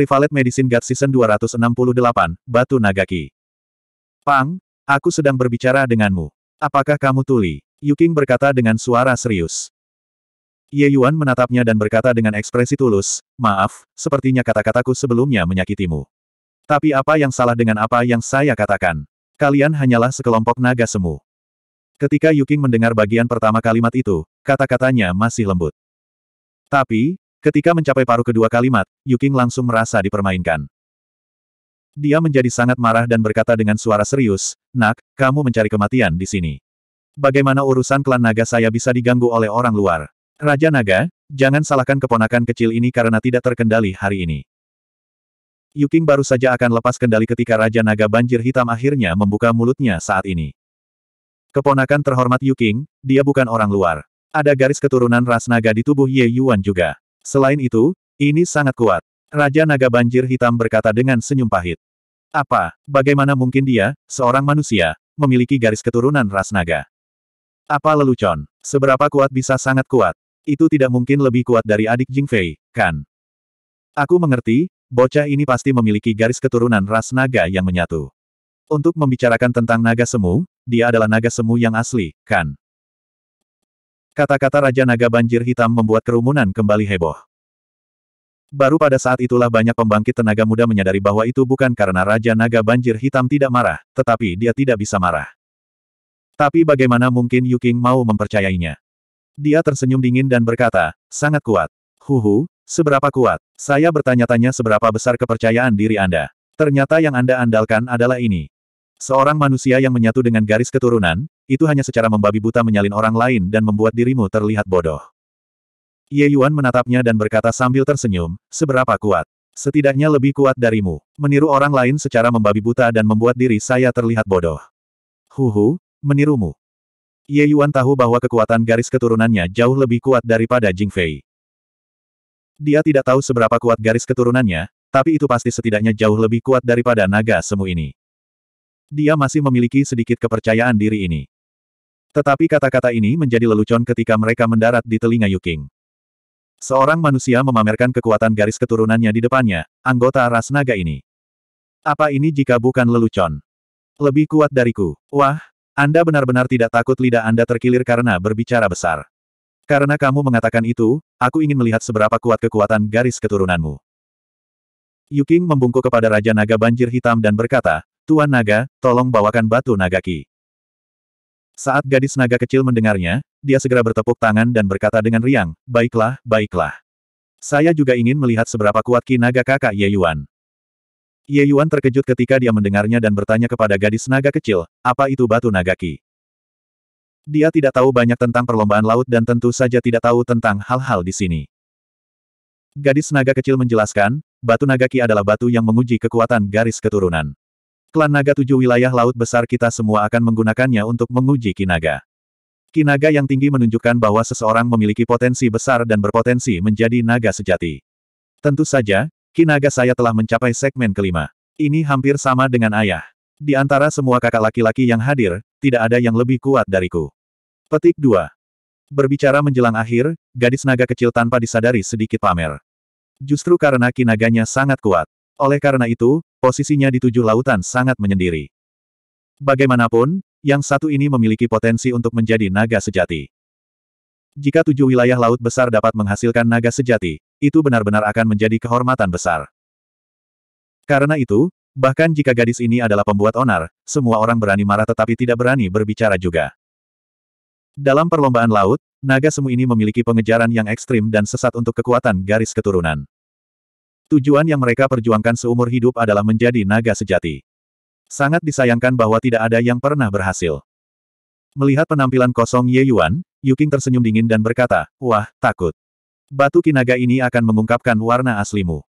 Rivalet Medicine God Season 268, Batu Nagaki. Pang, aku sedang berbicara denganmu. Apakah kamu tuli? Yuking berkata dengan suara serius. Ye Yuan menatapnya dan berkata dengan ekspresi tulus, maaf, sepertinya kata-kataku sebelumnya menyakitimu. Tapi apa yang salah dengan apa yang saya katakan? Kalian hanyalah sekelompok naga semu. Ketika Yuking mendengar bagian pertama kalimat itu, kata-katanya masih lembut. Tapi, Ketika mencapai paruh kedua kalimat, Yuking langsung merasa dipermainkan. Dia menjadi sangat marah dan berkata dengan suara serius, Nak, kamu mencari kematian di sini. Bagaimana urusan klan naga saya bisa diganggu oleh orang luar? Raja naga, jangan salahkan keponakan kecil ini karena tidak terkendali hari ini. Yuking baru saja akan lepas kendali ketika Raja Naga Banjir Hitam akhirnya membuka mulutnya saat ini. Keponakan terhormat Yuking, dia bukan orang luar. Ada garis keturunan ras naga di tubuh Ye Yuan juga. Selain itu, ini sangat kuat. Raja Naga Banjir Hitam berkata dengan senyum pahit. Apa, bagaimana mungkin dia, seorang manusia, memiliki garis keturunan ras naga? Apa lelucon? Seberapa kuat bisa sangat kuat? Itu tidak mungkin lebih kuat dari adik Jingfei, kan? Aku mengerti, bocah ini pasti memiliki garis keturunan ras naga yang menyatu. Untuk membicarakan tentang naga semu, dia adalah naga semu yang asli, kan? Kata-kata Raja Naga Banjir Hitam membuat kerumunan kembali heboh. Baru pada saat itulah banyak pembangkit tenaga muda menyadari bahwa itu bukan karena Raja Naga Banjir Hitam tidak marah, tetapi dia tidak bisa marah. Tapi bagaimana mungkin Yuking mau mempercayainya? Dia tersenyum dingin dan berkata, sangat kuat. Huhu, seberapa kuat? Saya bertanya-tanya seberapa besar kepercayaan diri Anda. Ternyata yang Anda andalkan adalah ini. Seorang manusia yang menyatu dengan garis keturunan, itu hanya secara membabi buta menyalin orang lain dan membuat dirimu terlihat bodoh. Ye Yuan menatapnya dan berkata sambil tersenyum, seberapa kuat. Setidaknya lebih kuat darimu. Meniru orang lain secara membabi buta dan membuat diri saya terlihat bodoh. Huhu, menirumu. Ye Yuan tahu bahwa kekuatan garis keturunannya jauh lebih kuat daripada Jing Fei. Dia tidak tahu seberapa kuat garis keturunannya, tapi itu pasti setidaknya jauh lebih kuat daripada naga semu ini. Dia masih memiliki sedikit kepercayaan diri ini. Tetapi kata-kata ini menjadi lelucon ketika mereka mendarat di telinga Yuking. Seorang manusia memamerkan kekuatan garis keturunannya di depannya, anggota ras naga ini. Apa ini jika bukan lelucon? Lebih kuat dariku. Wah, Anda benar-benar tidak takut lidah Anda terkilir karena berbicara besar. Karena kamu mengatakan itu, aku ingin melihat seberapa kuat kekuatan garis keturunanmu. Yuking membungkuk kepada Raja Naga Banjir Hitam dan berkata, Tuan Naga, tolong bawakan batu nagaki. Saat gadis naga kecil mendengarnya, dia segera bertepuk tangan dan berkata dengan riang, Baiklah, baiklah. Saya juga ingin melihat seberapa kuat ki naga kakak Ye Yuan. Ye Yuan terkejut ketika dia mendengarnya dan bertanya kepada gadis naga kecil, apa itu batu naga ki? Dia tidak tahu banyak tentang perlombaan laut dan tentu saja tidak tahu tentang hal-hal di sini. Gadis naga kecil menjelaskan, batu naga ki adalah batu yang menguji kekuatan garis keturunan. Klan naga tujuh wilayah laut besar kita semua akan menggunakannya untuk menguji kinaga. Kinaga yang tinggi menunjukkan bahwa seseorang memiliki potensi besar dan berpotensi menjadi naga sejati. Tentu saja, kinaga saya telah mencapai segmen kelima. Ini hampir sama dengan ayah. Di antara semua kakak laki-laki yang hadir, tidak ada yang lebih kuat dariku. Petik 2. Berbicara menjelang akhir, gadis naga kecil tanpa disadari sedikit pamer. Justru karena kinaganya sangat kuat, oleh karena itu, posisinya di tujuh lautan sangat menyendiri. Bagaimanapun, yang satu ini memiliki potensi untuk menjadi naga sejati. Jika tujuh wilayah laut besar dapat menghasilkan naga sejati, itu benar-benar akan menjadi kehormatan besar. Karena itu, bahkan jika gadis ini adalah pembuat onar, semua orang berani marah tetapi tidak berani berbicara juga. Dalam perlombaan laut, naga semu ini memiliki pengejaran yang ekstrim dan sesat untuk kekuatan garis keturunan. Tujuan yang mereka perjuangkan seumur hidup adalah menjadi naga sejati. Sangat disayangkan bahwa tidak ada yang pernah berhasil. Melihat penampilan kosong Ye Yuan, Yuking tersenyum dingin dan berkata, Wah, takut. Batu kinaga ini akan mengungkapkan warna aslimu.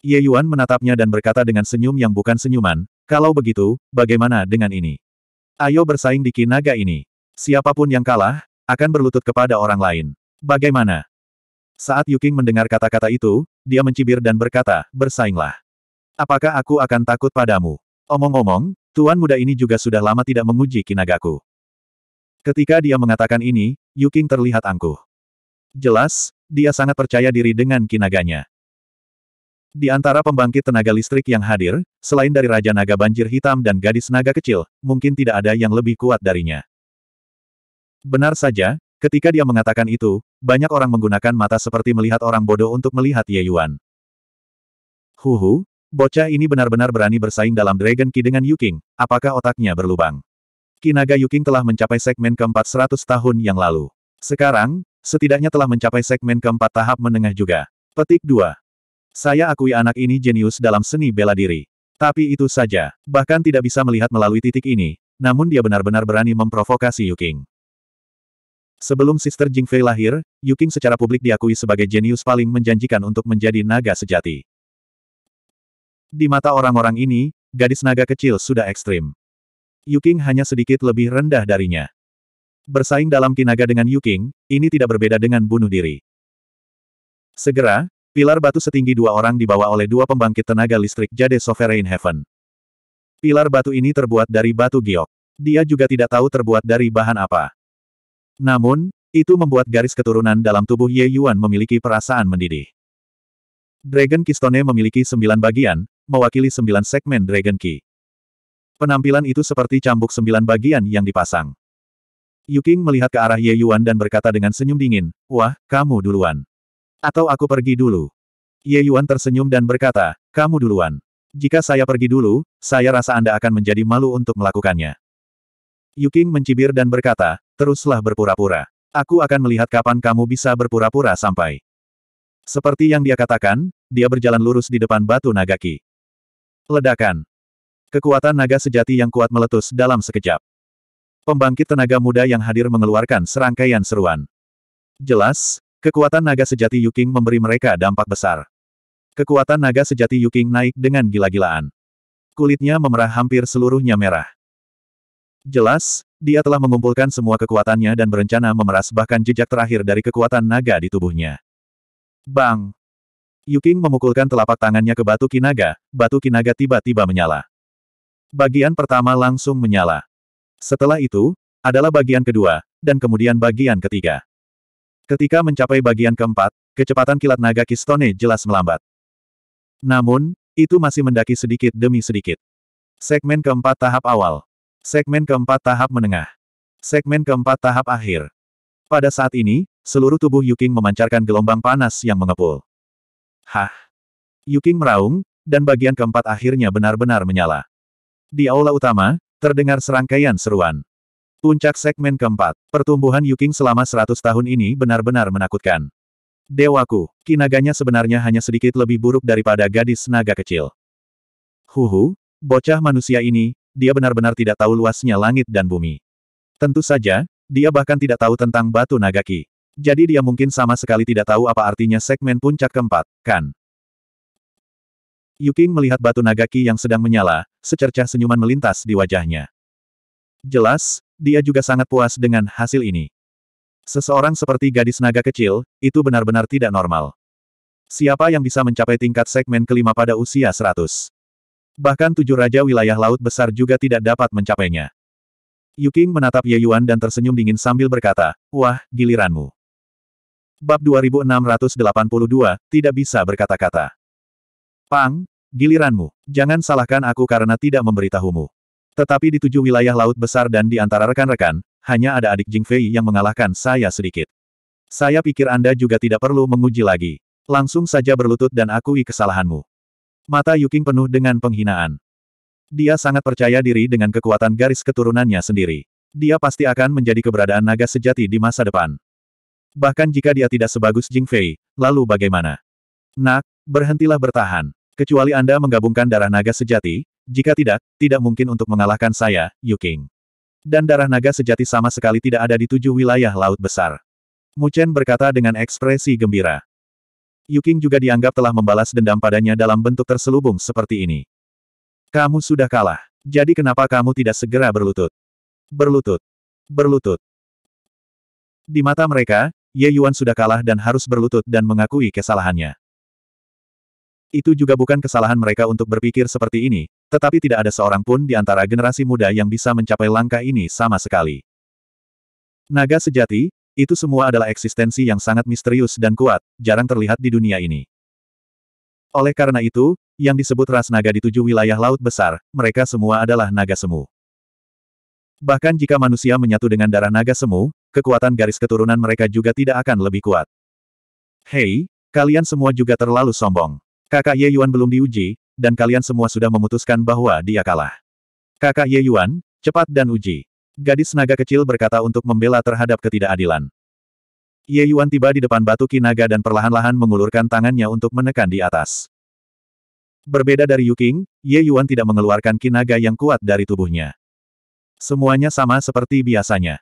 Ye Yuan menatapnya dan berkata dengan senyum yang bukan senyuman, kalau begitu, bagaimana dengan ini? Ayo bersaing di kinaga ini. Siapapun yang kalah, akan berlutut kepada orang lain. Bagaimana? Saat Yuking mendengar kata-kata itu, dia mencibir dan berkata, bersainglah. Apakah aku akan takut padamu? Omong-omong, tuan muda ini juga sudah lama tidak menguji kinagaku. Ketika dia mengatakan ini, Yuking terlihat angkuh. Jelas, dia sangat percaya diri dengan kinaganya. Di antara pembangkit tenaga listrik yang hadir, selain dari Raja Naga Banjir Hitam dan Gadis Naga Kecil, mungkin tidak ada yang lebih kuat darinya. Benar saja, Ketika dia mengatakan itu, banyak orang menggunakan mata seperti melihat orang bodoh untuk melihat Ye Yuan. Huhu, bocah ini benar-benar berani bersaing dalam Dragon Ki dengan Yuking, apakah otaknya berlubang? Kinaga Yuking telah mencapai segmen keempat 100 tahun yang lalu. Sekarang, setidaknya telah mencapai segmen keempat tahap menengah juga. Petik 2. Saya akui anak ini jenius dalam seni bela diri. Tapi itu saja, bahkan tidak bisa melihat melalui titik ini, namun dia benar-benar berani memprovokasi Yuking. Sebelum Sister Jingfei lahir, Yuking secara publik diakui sebagai jenius paling menjanjikan untuk menjadi naga sejati. Di mata orang-orang ini, gadis naga kecil sudah ekstrim. Yuking hanya sedikit lebih rendah darinya. Bersaing dalam kinaga dengan Yuking, ini tidak berbeda dengan bunuh diri. Segera, pilar batu setinggi dua orang dibawa oleh dua pembangkit tenaga listrik Jade Sovereign Heaven. Pilar batu ini terbuat dari batu giok. Dia juga tidak tahu terbuat dari bahan apa. Namun, itu membuat garis keturunan dalam tubuh Ye Yuan memiliki perasaan mendidih. Dragon Keystone memiliki sembilan bagian, mewakili sembilan segmen Dragon Key. Penampilan itu seperti cambuk sembilan bagian yang dipasang. Yuking melihat ke arah Ye Yuan dan berkata dengan senyum dingin, Wah, kamu duluan. Atau aku pergi dulu. Ye Yuan tersenyum dan berkata, kamu duluan. Jika saya pergi dulu, saya rasa Anda akan menjadi malu untuk melakukannya. Yuking mencibir dan berkata, teruslah berpura-pura. Aku akan melihat kapan kamu bisa berpura-pura sampai. Seperti yang dia katakan, dia berjalan lurus di depan batu Nagaki. Ledakan. Kekuatan naga sejati yang kuat meletus dalam sekejap. Pembangkit tenaga muda yang hadir mengeluarkan serangkaian seruan. Jelas, kekuatan naga sejati Yuking memberi mereka dampak besar. Kekuatan naga sejati Yuking naik dengan gila-gilaan. Kulitnya memerah hampir seluruhnya merah. Jelas, dia telah mengumpulkan semua kekuatannya dan berencana memeras bahkan jejak terakhir dari kekuatan naga di tubuhnya. Bang! Yuking memukulkan telapak tangannya ke batu kinaga, batu kinaga tiba-tiba menyala. Bagian pertama langsung menyala. Setelah itu, adalah bagian kedua, dan kemudian bagian ketiga. Ketika mencapai bagian keempat, kecepatan kilat naga Kistone jelas melambat. Namun, itu masih mendaki sedikit demi sedikit. Segmen keempat tahap awal. Segmen keempat tahap menengah. Segmen keempat tahap akhir. Pada saat ini, seluruh tubuh Yuking memancarkan gelombang panas yang mengepul. Hah! Yuking meraung, dan bagian keempat akhirnya benar-benar menyala. Di aula utama, terdengar serangkaian seruan. Puncak segmen keempat, pertumbuhan Yuking selama 100 tahun ini benar-benar menakutkan. Dewaku, kinaganya sebenarnya hanya sedikit lebih buruk daripada gadis naga kecil. Huhu, bocah manusia ini, dia benar-benar tidak tahu luasnya langit dan bumi. Tentu saja, dia bahkan tidak tahu tentang batu Nagaki. Jadi dia mungkin sama sekali tidak tahu apa artinya segmen puncak keempat, kan? Yuking melihat batu Nagaki yang sedang menyala, secercah senyuman melintas di wajahnya. Jelas, dia juga sangat puas dengan hasil ini. Seseorang seperti gadis naga kecil, itu benar-benar tidak normal. Siapa yang bisa mencapai tingkat segmen kelima pada usia 100? Bahkan tujuh raja wilayah laut besar juga tidak dapat mencapainya. Yuking menatap Ye Yuan dan tersenyum dingin sambil berkata, Wah, giliranmu. Bab 2682, tidak bisa berkata-kata. Pang, giliranmu. Jangan salahkan aku karena tidak memberitahumu. Tetapi di tujuh wilayah laut besar dan di antara rekan-rekan, hanya ada adik Jing Fei yang mengalahkan saya sedikit. Saya pikir Anda juga tidak perlu menguji lagi. Langsung saja berlutut dan akui kesalahanmu. Mata Yuking penuh dengan penghinaan. Dia sangat percaya diri dengan kekuatan garis keturunannya sendiri. Dia pasti akan menjadi keberadaan naga sejati di masa depan. Bahkan jika dia tidak sebagus Jing Fei, lalu bagaimana? Nak, berhentilah bertahan. Kecuali Anda menggabungkan darah naga sejati, jika tidak, tidak mungkin untuk mengalahkan saya, Yuking. Dan darah naga sejati sama sekali tidak ada di tujuh wilayah laut besar. Mu Chen berkata dengan ekspresi gembira. Yuking juga dianggap telah membalas dendam padanya dalam bentuk terselubung seperti ini. Kamu sudah kalah. Jadi kenapa kamu tidak segera berlutut? Berlutut. Berlutut. Di mata mereka, Ye Yuan sudah kalah dan harus berlutut dan mengakui kesalahannya. Itu juga bukan kesalahan mereka untuk berpikir seperti ini, tetapi tidak ada seorang pun di antara generasi muda yang bisa mencapai langkah ini sama sekali. Naga sejati, itu semua adalah eksistensi yang sangat misterius dan kuat, jarang terlihat di dunia ini. Oleh karena itu, yang disebut ras naga di tujuh wilayah laut besar, mereka semua adalah naga semu. Bahkan jika manusia menyatu dengan darah naga semu, kekuatan garis keturunan mereka juga tidak akan lebih kuat. Hei, kalian semua juga terlalu sombong. Kakak Ye Yuan belum diuji, dan kalian semua sudah memutuskan bahwa dia kalah. Kakak Ye Yuan, cepat dan uji. Gadis naga kecil berkata untuk membela terhadap ketidakadilan. Ye Yuan tiba di depan batu kinaga dan perlahan-lahan mengulurkan tangannya untuk menekan di atas. Berbeda dari Qing, Ye Yuan tidak mengeluarkan kinaga yang kuat dari tubuhnya. Semuanya sama seperti biasanya.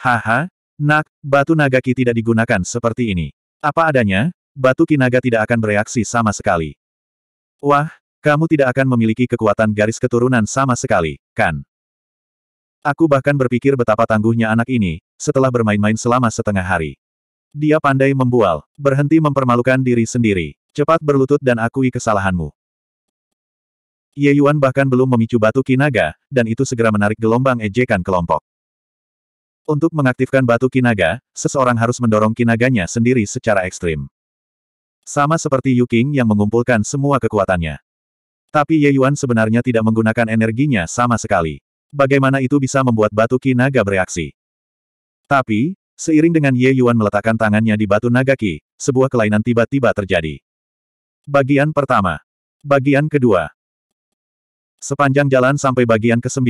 Haha, nak, batu naga ki tidak digunakan seperti ini. Apa adanya, batu kinaga tidak akan bereaksi sama sekali. Wah, kamu tidak akan memiliki kekuatan garis keturunan sama sekali, kan? Aku bahkan berpikir betapa tangguhnya anak ini, setelah bermain-main selama setengah hari. Dia pandai membual, berhenti mempermalukan diri sendiri, cepat berlutut dan akui kesalahanmu. Ye Yuan bahkan belum memicu batu kinaga, dan itu segera menarik gelombang ejekan kelompok. Untuk mengaktifkan batu kinaga, seseorang harus mendorong kinaganya sendiri secara ekstrim. Sama seperti Yu Qing yang mengumpulkan semua kekuatannya. Tapi Ye Yuan sebenarnya tidak menggunakan energinya sama sekali bagaimana itu bisa membuat batu ki naga bereaksi. Tapi, seiring dengan Ye Yuan meletakkan tangannya di batu naga ki, sebuah kelainan tiba-tiba terjadi. Bagian pertama. Bagian kedua. Sepanjang jalan sampai bagian ke-9,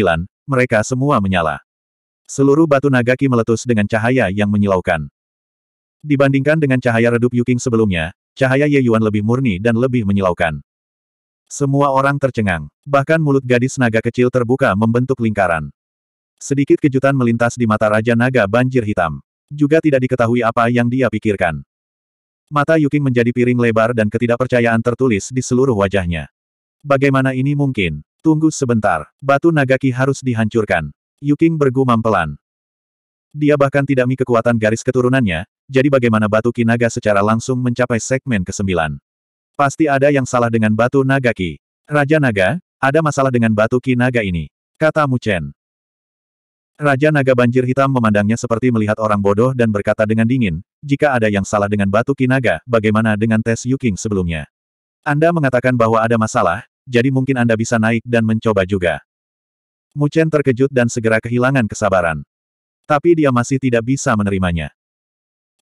mereka semua menyala. Seluruh batu naga nagaki meletus dengan cahaya yang menyilaukan. Dibandingkan dengan cahaya redup Yuking sebelumnya, cahaya Ye Yuan lebih murni dan lebih menyilaukan. Semua orang tercengang. Bahkan mulut gadis naga kecil terbuka membentuk lingkaran. Sedikit kejutan melintas di mata Raja Naga Banjir Hitam. Juga tidak diketahui apa yang dia pikirkan. Mata Yuking menjadi piring lebar dan ketidakpercayaan tertulis di seluruh wajahnya. Bagaimana ini mungkin? Tunggu sebentar. Batu Nagaki harus dihancurkan. Yuking bergumam pelan. Dia bahkan tidak mi kekuatan garis keturunannya, jadi bagaimana batu naga secara langsung mencapai segmen ke-9. Pasti ada yang salah dengan batu naga Ki. Raja Naga, ada masalah dengan batu Ki Naga ini. Kata Mu Chen. Raja Naga Banjir Hitam memandangnya seperti melihat orang bodoh dan berkata dengan dingin, jika ada yang salah dengan batu Ki Naga, bagaimana dengan tes Yuking sebelumnya? Anda mengatakan bahwa ada masalah, jadi mungkin Anda bisa naik dan mencoba juga. Mu Chen terkejut dan segera kehilangan kesabaran. Tapi dia masih tidak bisa menerimanya.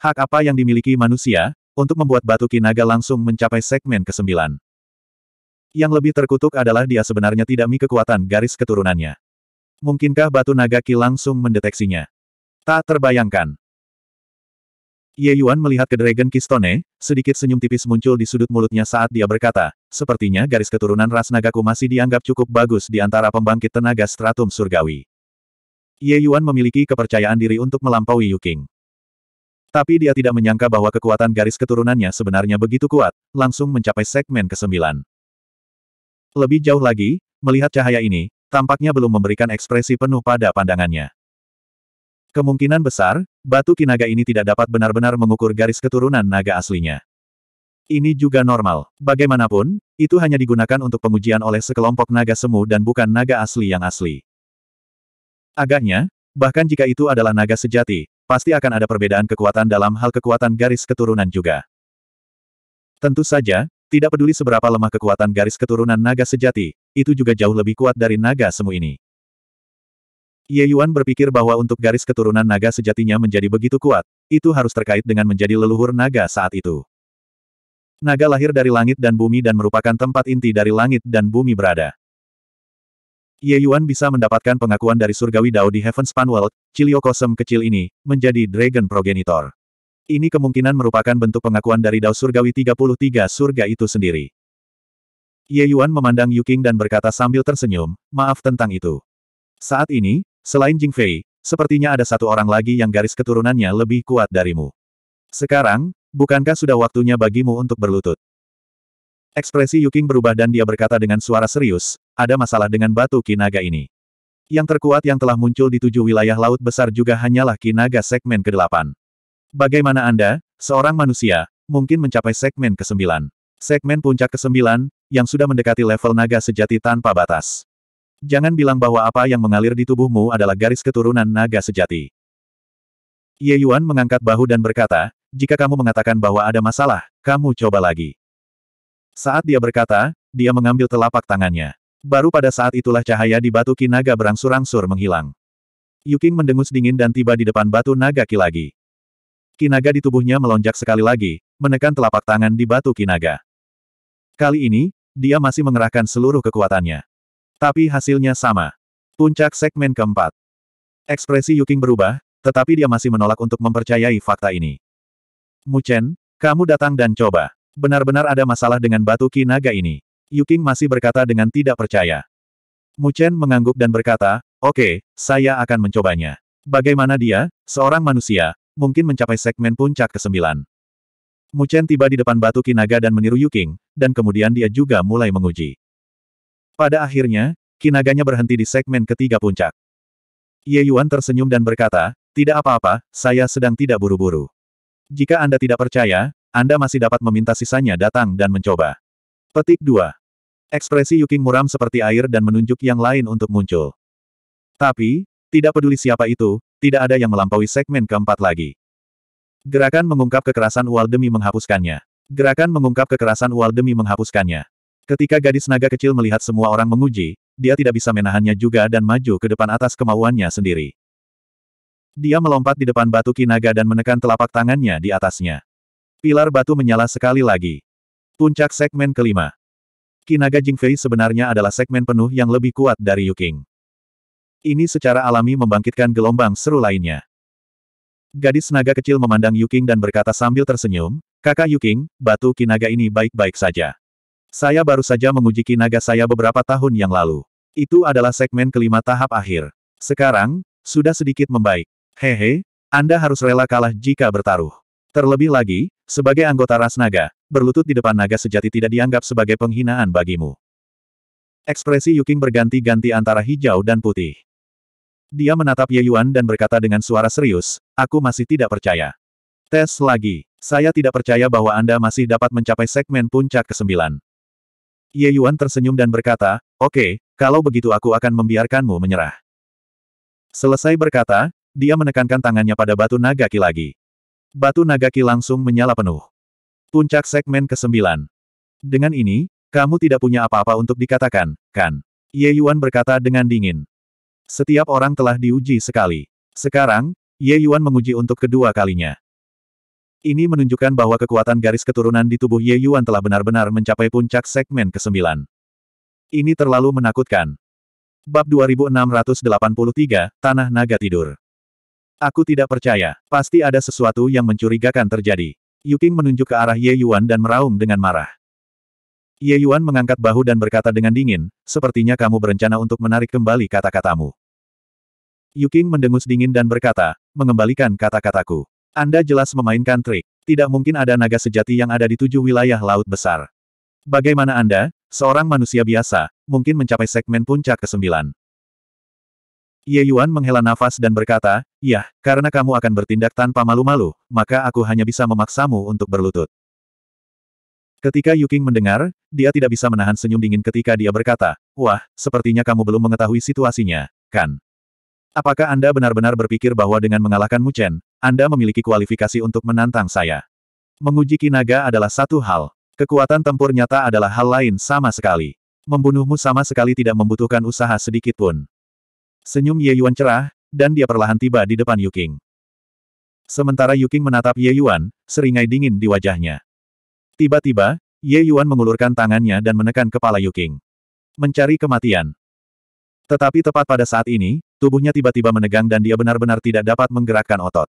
Hak apa yang dimiliki manusia, untuk membuat batu kinaga langsung mencapai segmen ke-9. Yang lebih terkutuk adalah dia sebenarnya tidak mi kekuatan garis keturunannya. Mungkinkah batu naga ki langsung mendeteksinya? Tak terbayangkan. Ye Yuan melihat ke Dragon Kistone, sedikit senyum tipis muncul di sudut mulutnya saat dia berkata, sepertinya garis keturunan ras nagaku masih dianggap cukup bagus di antara pembangkit tenaga stratum surgawi. Ye Yuan memiliki kepercayaan diri untuk melampaui Yuking. Tapi dia tidak menyangka bahwa kekuatan garis keturunannya sebenarnya begitu kuat, langsung mencapai segmen ke-9. Lebih jauh lagi, melihat cahaya ini, tampaknya belum memberikan ekspresi penuh pada pandangannya. Kemungkinan besar, batu kinaga ini tidak dapat benar-benar mengukur garis keturunan naga aslinya. Ini juga normal. Bagaimanapun, itu hanya digunakan untuk pengujian oleh sekelompok naga semu dan bukan naga asli yang asli. Agaknya, bahkan jika itu adalah naga sejati, Pasti akan ada perbedaan kekuatan dalam hal kekuatan garis keturunan juga. Tentu saja, tidak peduli seberapa lemah kekuatan garis keturunan naga sejati, itu juga jauh lebih kuat dari naga semu ini. Ye Yuan berpikir bahwa untuk garis keturunan naga sejatinya menjadi begitu kuat, itu harus terkait dengan menjadi leluhur naga saat itu. Naga lahir dari langit dan bumi dan merupakan tempat inti dari langit dan bumi berada. Ye Yuan bisa mendapatkan pengakuan dari surgawi Dao di Heaven's Pan World, Cilio Kosem kecil ini, menjadi Dragon Progenitor. Ini kemungkinan merupakan bentuk pengakuan dari Dao surgawi 33 surga itu sendiri. Ye Yuan memandang Qing dan berkata sambil tersenyum, maaf tentang itu. Saat ini, selain Jing Fei, sepertinya ada satu orang lagi yang garis keturunannya lebih kuat darimu. Sekarang, bukankah sudah waktunya bagimu untuk berlutut? Ekspresi Yuking berubah dan dia berkata dengan suara serius, ada masalah dengan batu kinaga ini. Yang terkuat yang telah muncul di tujuh wilayah laut besar juga hanyalah kinaga segmen ke-8. Bagaimana Anda, seorang manusia, mungkin mencapai segmen ke-9. Segmen puncak ke-9, yang sudah mendekati level naga sejati tanpa batas. Jangan bilang bahwa apa yang mengalir di tubuhmu adalah garis keturunan naga sejati. Ye Yuan mengangkat bahu dan berkata, jika kamu mengatakan bahwa ada masalah, kamu coba lagi. Saat dia berkata, dia mengambil telapak tangannya. Baru pada saat itulah cahaya di batu kinaga berangsur-angsur menghilang. Yuking mendengus dingin dan tiba di depan batu naga lagi. Kinaga di tubuhnya melonjak sekali lagi, menekan telapak tangan di batu kinaga. Kali ini, dia masih mengerahkan seluruh kekuatannya. Tapi hasilnya sama. Puncak segmen keempat. Ekspresi Yuking berubah, tetapi dia masih menolak untuk mempercayai fakta ini. Mu Chen, kamu datang dan coba. Benar-benar ada masalah dengan batu ki naga ini. Yuking masih berkata dengan tidak percaya. Mu Chen mengangguk dan berkata, oke, okay, saya akan mencobanya. Bagaimana dia, seorang manusia, mungkin mencapai segmen puncak ke-9. Chen tiba di depan batu Kinaga dan meniru Yuking, dan kemudian dia juga mulai menguji. Pada akhirnya, Kinaganya berhenti di segmen ketiga puncak. Ye Yuan tersenyum dan berkata, tidak apa-apa, saya sedang tidak buru-buru. Jika Anda tidak percaya, anda masih dapat meminta sisanya datang dan mencoba. Petik 2. Ekspresi Yuking muram seperti air dan menunjuk yang lain untuk muncul. Tapi, tidak peduli siapa itu, tidak ada yang melampaui segmen keempat lagi. Gerakan mengungkap kekerasan ual demi menghapuskannya. Gerakan mengungkap kekerasan ual demi menghapuskannya. Ketika gadis naga kecil melihat semua orang menguji, dia tidak bisa menahannya juga dan maju ke depan atas kemauannya sendiri. Dia melompat di depan batu kinaga dan menekan telapak tangannya di atasnya. Pilar batu menyala sekali lagi. Puncak segmen kelima. Kinaga Jingfei sebenarnya adalah segmen penuh yang lebih kuat dari Yuking. Ini secara alami membangkitkan gelombang seru lainnya. Gadis naga kecil memandang Yuking dan berkata sambil tersenyum, Kakak Yuking, batu kinaga ini baik-baik saja. Saya baru saja menguji kinaga saya beberapa tahun yang lalu. Itu adalah segmen kelima tahap akhir. Sekarang, sudah sedikit membaik. Hehe, Anda harus rela kalah jika bertaruh. Terlebih lagi, sebagai anggota ras naga, berlutut di depan naga sejati tidak dianggap sebagai penghinaan bagimu. Ekspresi Yuking berganti-ganti antara hijau dan putih. Dia menatap Ye Yuan dan berkata dengan suara serius, aku masih tidak percaya. Tes lagi, saya tidak percaya bahwa Anda masih dapat mencapai segmen puncak ke-9. Ye Yuan tersenyum dan berkata, oke, okay, kalau begitu aku akan membiarkanmu menyerah. Selesai berkata, dia menekankan tangannya pada batu naga ki lagi. Batu Nagaki langsung menyala penuh. Puncak segmen ke-9. Dengan ini, kamu tidak punya apa-apa untuk dikatakan, kan? Ye Yuan berkata dengan dingin. Setiap orang telah diuji sekali. Sekarang, Ye Yuan menguji untuk kedua kalinya. Ini menunjukkan bahwa kekuatan garis keturunan di tubuh Ye Yuan telah benar-benar mencapai puncak segmen ke-9. Ini terlalu menakutkan. Bab 2683, Tanah Naga Tidur. Aku tidak percaya. Pasti ada sesuatu yang mencurigakan terjadi. Yuking menunjuk ke arah Ye Yuan dan meraung dengan marah. Ye Yuan mengangkat bahu dan berkata dengan dingin, sepertinya kamu berencana untuk menarik kembali kata-katamu. Yuking mendengus dingin dan berkata, mengembalikan kata-kataku. Anda jelas memainkan trik. Tidak mungkin ada naga sejati yang ada di tujuh wilayah laut besar. Bagaimana Anda, seorang manusia biasa, mungkin mencapai segmen puncak ke-9. Ye Yuan menghela nafas dan berkata, "Ya, karena kamu akan bertindak tanpa malu-malu, maka aku hanya bisa memaksamu untuk berlutut. Ketika Yuking mendengar, dia tidak bisa menahan senyum dingin ketika dia berkata, Wah, sepertinya kamu belum mengetahui situasinya, kan? Apakah Anda benar-benar berpikir bahwa dengan mengalahkan Mu Chen, Anda memiliki kualifikasi untuk menantang saya? Menguji kinaga adalah satu hal. Kekuatan tempur nyata adalah hal lain sama sekali. Membunuhmu sama sekali tidak membutuhkan usaha sedikit pun. Senyum Ye Yuan cerah, dan dia perlahan tiba di depan Yu Qing. Sementara Yu Qing menatap Ye Yuan, seringai dingin di wajahnya. Tiba-tiba, Ye Yuan mengulurkan tangannya dan menekan kepala Yu Qing. Mencari kematian. Tetapi tepat pada saat ini, tubuhnya tiba-tiba menegang dan dia benar-benar tidak dapat menggerakkan otot.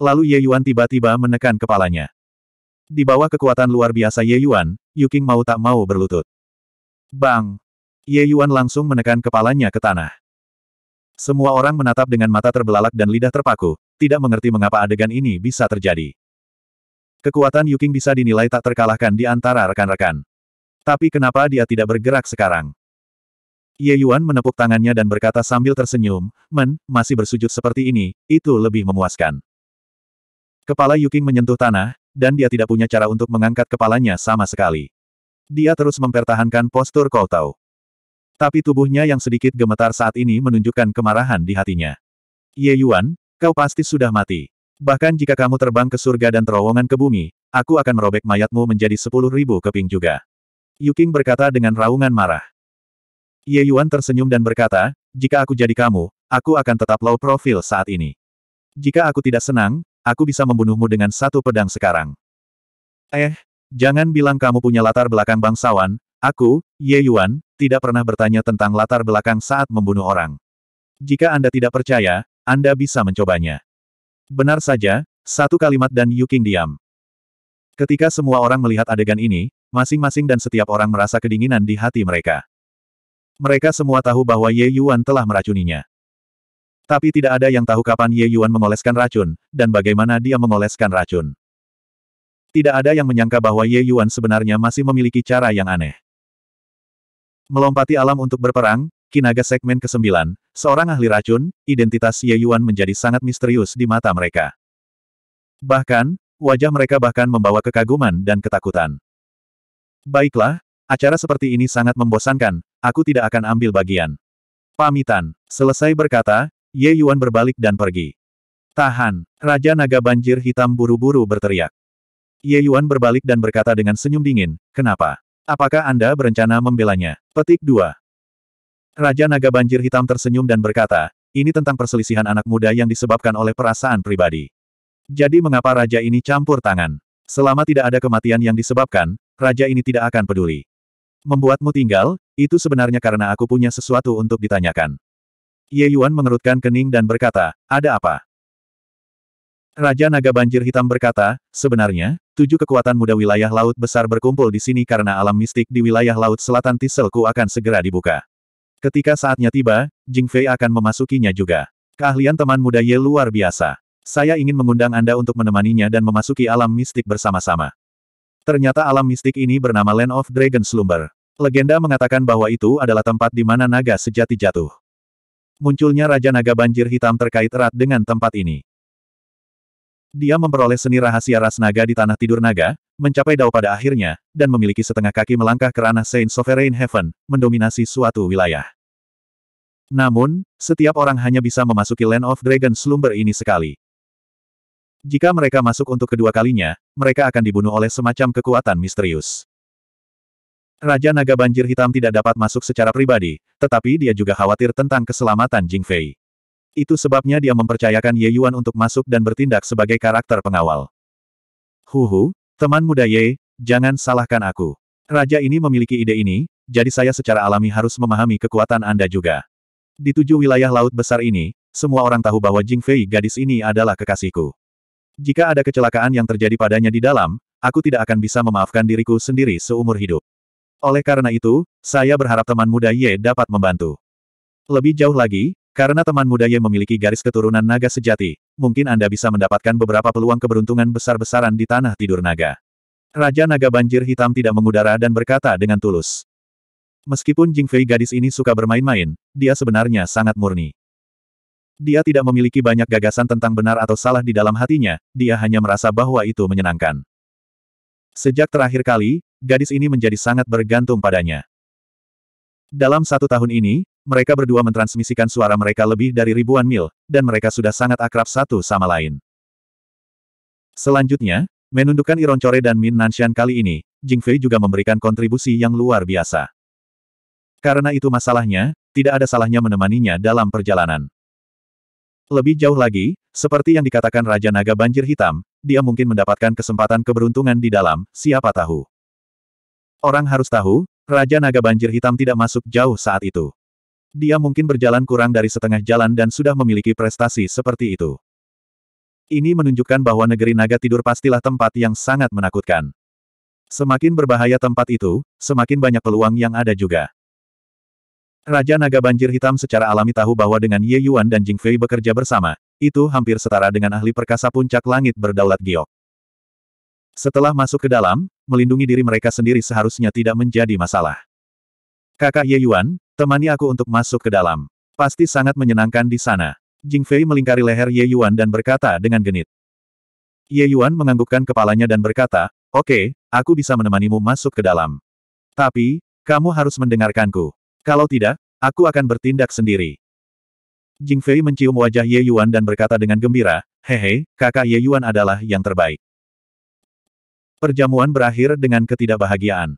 Lalu Ye Yuan tiba-tiba menekan kepalanya. Di bawah kekuatan luar biasa Ye Yuan, Yu Qing mau tak mau berlutut. Bang! Ye Yuan langsung menekan kepalanya ke tanah. Semua orang menatap dengan mata terbelalak dan lidah terpaku, tidak mengerti mengapa adegan ini bisa terjadi. Kekuatan Yuking bisa dinilai tak terkalahkan di antara rekan-rekan. Tapi kenapa dia tidak bergerak sekarang? Ye Yuan menepuk tangannya dan berkata sambil tersenyum, Men, masih bersujud seperti ini, itu lebih memuaskan. Kepala Yuking menyentuh tanah, dan dia tidak punya cara untuk mengangkat kepalanya sama sekali. Dia terus mempertahankan postur tau. Tapi tubuhnya yang sedikit gemetar saat ini menunjukkan kemarahan di hatinya. Ye Yuan, kau pasti sudah mati. Bahkan jika kamu terbang ke surga dan terowongan ke bumi, aku akan merobek mayatmu menjadi sepuluh ribu keping juga. Yuking berkata dengan raungan marah. Ye Yuan tersenyum dan berkata, jika aku jadi kamu, aku akan tetap low profile saat ini. Jika aku tidak senang, aku bisa membunuhmu dengan satu pedang sekarang. Eh, jangan bilang kamu punya latar belakang bangsawan, Aku, Ye Yuan, tidak pernah bertanya tentang latar belakang saat membunuh orang. Jika Anda tidak percaya, Anda bisa mencobanya. Benar saja, satu kalimat dan Yu King diam. Ketika semua orang melihat adegan ini, masing-masing dan setiap orang merasa kedinginan di hati mereka. Mereka semua tahu bahwa Ye Yuan telah meracuninya. Tapi tidak ada yang tahu kapan Ye Yuan mengoleskan racun, dan bagaimana dia mengoleskan racun. Tidak ada yang menyangka bahwa Ye Yuan sebenarnya masih memiliki cara yang aneh. Melompati alam untuk berperang, Kinaga segmen ke-9, seorang ahli racun, identitas Ye Yuan menjadi sangat misterius di mata mereka. Bahkan, wajah mereka bahkan membawa kekaguman dan ketakutan. Baiklah, acara seperti ini sangat membosankan, aku tidak akan ambil bagian. Pamitan, selesai berkata, Ye Yuan berbalik dan pergi. Tahan, Raja Naga Banjir Hitam buru-buru berteriak. Ye Yuan berbalik dan berkata dengan senyum dingin, kenapa? Apakah Anda berencana membelanya? Petik 2. Raja Naga Banjir Hitam tersenyum dan berkata, ini tentang perselisihan anak muda yang disebabkan oleh perasaan pribadi. Jadi mengapa raja ini campur tangan? Selama tidak ada kematian yang disebabkan, raja ini tidak akan peduli. Membuatmu tinggal, itu sebenarnya karena aku punya sesuatu untuk ditanyakan. Ye Yuan mengerutkan kening dan berkata, ada apa? Raja Naga Banjir Hitam berkata, sebenarnya, tujuh kekuatan muda wilayah laut besar berkumpul di sini karena alam mistik di wilayah laut selatan Tiselku akan segera dibuka. Ketika saatnya tiba, Jing Fei akan memasukinya juga. Keahlian teman muda Ye luar biasa. Saya ingin mengundang Anda untuk menemaninya dan memasuki alam mistik bersama-sama. Ternyata alam mistik ini bernama Land of Dragon Slumber. Legenda mengatakan bahwa itu adalah tempat di mana naga sejati jatuh. Munculnya Raja Naga Banjir Hitam terkait erat dengan tempat ini. Dia memperoleh seni rahasia ras naga di Tanah Tidur Naga, mencapai Dao pada akhirnya, dan memiliki setengah kaki melangkah ke ranah Saint Sovereign Heaven, mendominasi suatu wilayah. Namun, setiap orang hanya bisa memasuki Land of Dragon Slumber ini sekali. Jika mereka masuk untuk kedua kalinya, mereka akan dibunuh oleh semacam kekuatan misterius. Raja Naga Banjir Hitam tidak dapat masuk secara pribadi, tetapi dia juga khawatir tentang keselamatan Jing Fei. Itu sebabnya dia mempercayakan Ye Yuan untuk masuk dan bertindak sebagai karakter pengawal. Huhu, teman muda Ye, jangan salahkan aku. Raja ini memiliki ide ini, jadi saya secara alami harus memahami kekuatan Anda juga. Di tujuh wilayah laut besar ini, semua orang tahu bahwa Jing Fei gadis ini adalah kekasihku. Jika ada kecelakaan yang terjadi padanya di dalam, aku tidak akan bisa memaafkan diriku sendiri seumur hidup. Oleh karena itu, saya berharap teman muda Ye dapat membantu. Lebih jauh lagi, karena teman muda Ye memiliki garis keturunan naga sejati, mungkin Anda bisa mendapatkan beberapa peluang keberuntungan besar-besaran di tanah tidur naga. Raja naga banjir hitam tidak mengudara dan berkata dengan tulus. Meskipun Jing Fei gadis ini suka bermain-main, dia sebenarnya sangat murni. Dia tidak memiliki banyak gagasan tentang benar atau salah di dalam hatinya, dia hanya merasa bahwa itu menyenangkan. Sejak terakhir kali, gadis ini menjadi sangat bergantung padanya. Dalam satu tahun ini, mereka berdua mentransmisikan suara mereka lebih dari ribuan mil, dan mereka sudah sangat akrab satu sama lain. Selanjutnya, menundukkan Iron Chore dan Min Nanshan kali ini, Jing Fei juga memberikan kontribusi yang luar biasa. Karena itu masalahnya, tidak ada salahnya menemaninya dalam perjalanan. Lebih jauh lagi, seperti yang dikatakan Raja Naga Banjir Hitam, dia mungkin mendapatkan kesempatan keberuntungan di dalam, siapa tahu. Orang harus tahu, Raja Naga Banjir Hitam tidak masuk jauh saat itu. Dia mungkin berjalan kurang dari setengah jalan dan sudah memiliki prestasi seperti itu. Ini menunjukkan bahwa negeri naga tidur pastilah tempat yang sangat menakutkan. Semakin berbahaya tempat itu, semakin banyak peluang yang ada juga. Raja Naga Banjir Hitam secara alami tahu bahwa dengan Ye Yuan dan Jing Fei bekerja bersama, itu hampir setara dengan ahli perkasa puncak langit berdaulat giok. Setelah masuk ke dalam, melindungi diri mereka sendiri seharusnya tidak menjadi masalah. Kakak Ye Yuan, temani aku untuk masuk ke dalam. Pasti sangat menyenangkan di sana. Jing Fei melingkari leher Ye Yuan dan berkata dengan genit. Ye Yuan menganggukkan kepalanya dan berkata, Oke, okay, aku bisa menemanimu masuk ke dalam. Tapi, kamu harus mendengarkanku. Kalau tidak, aku akan bertindak sendiri. Jing Fei mencium wajah Ye Yuan dan berkata dengan gembira, Hehe, kakak Ye Yuan adalah yang terbaik. Perjamuan berakhir dengan ketidakbahagiaan.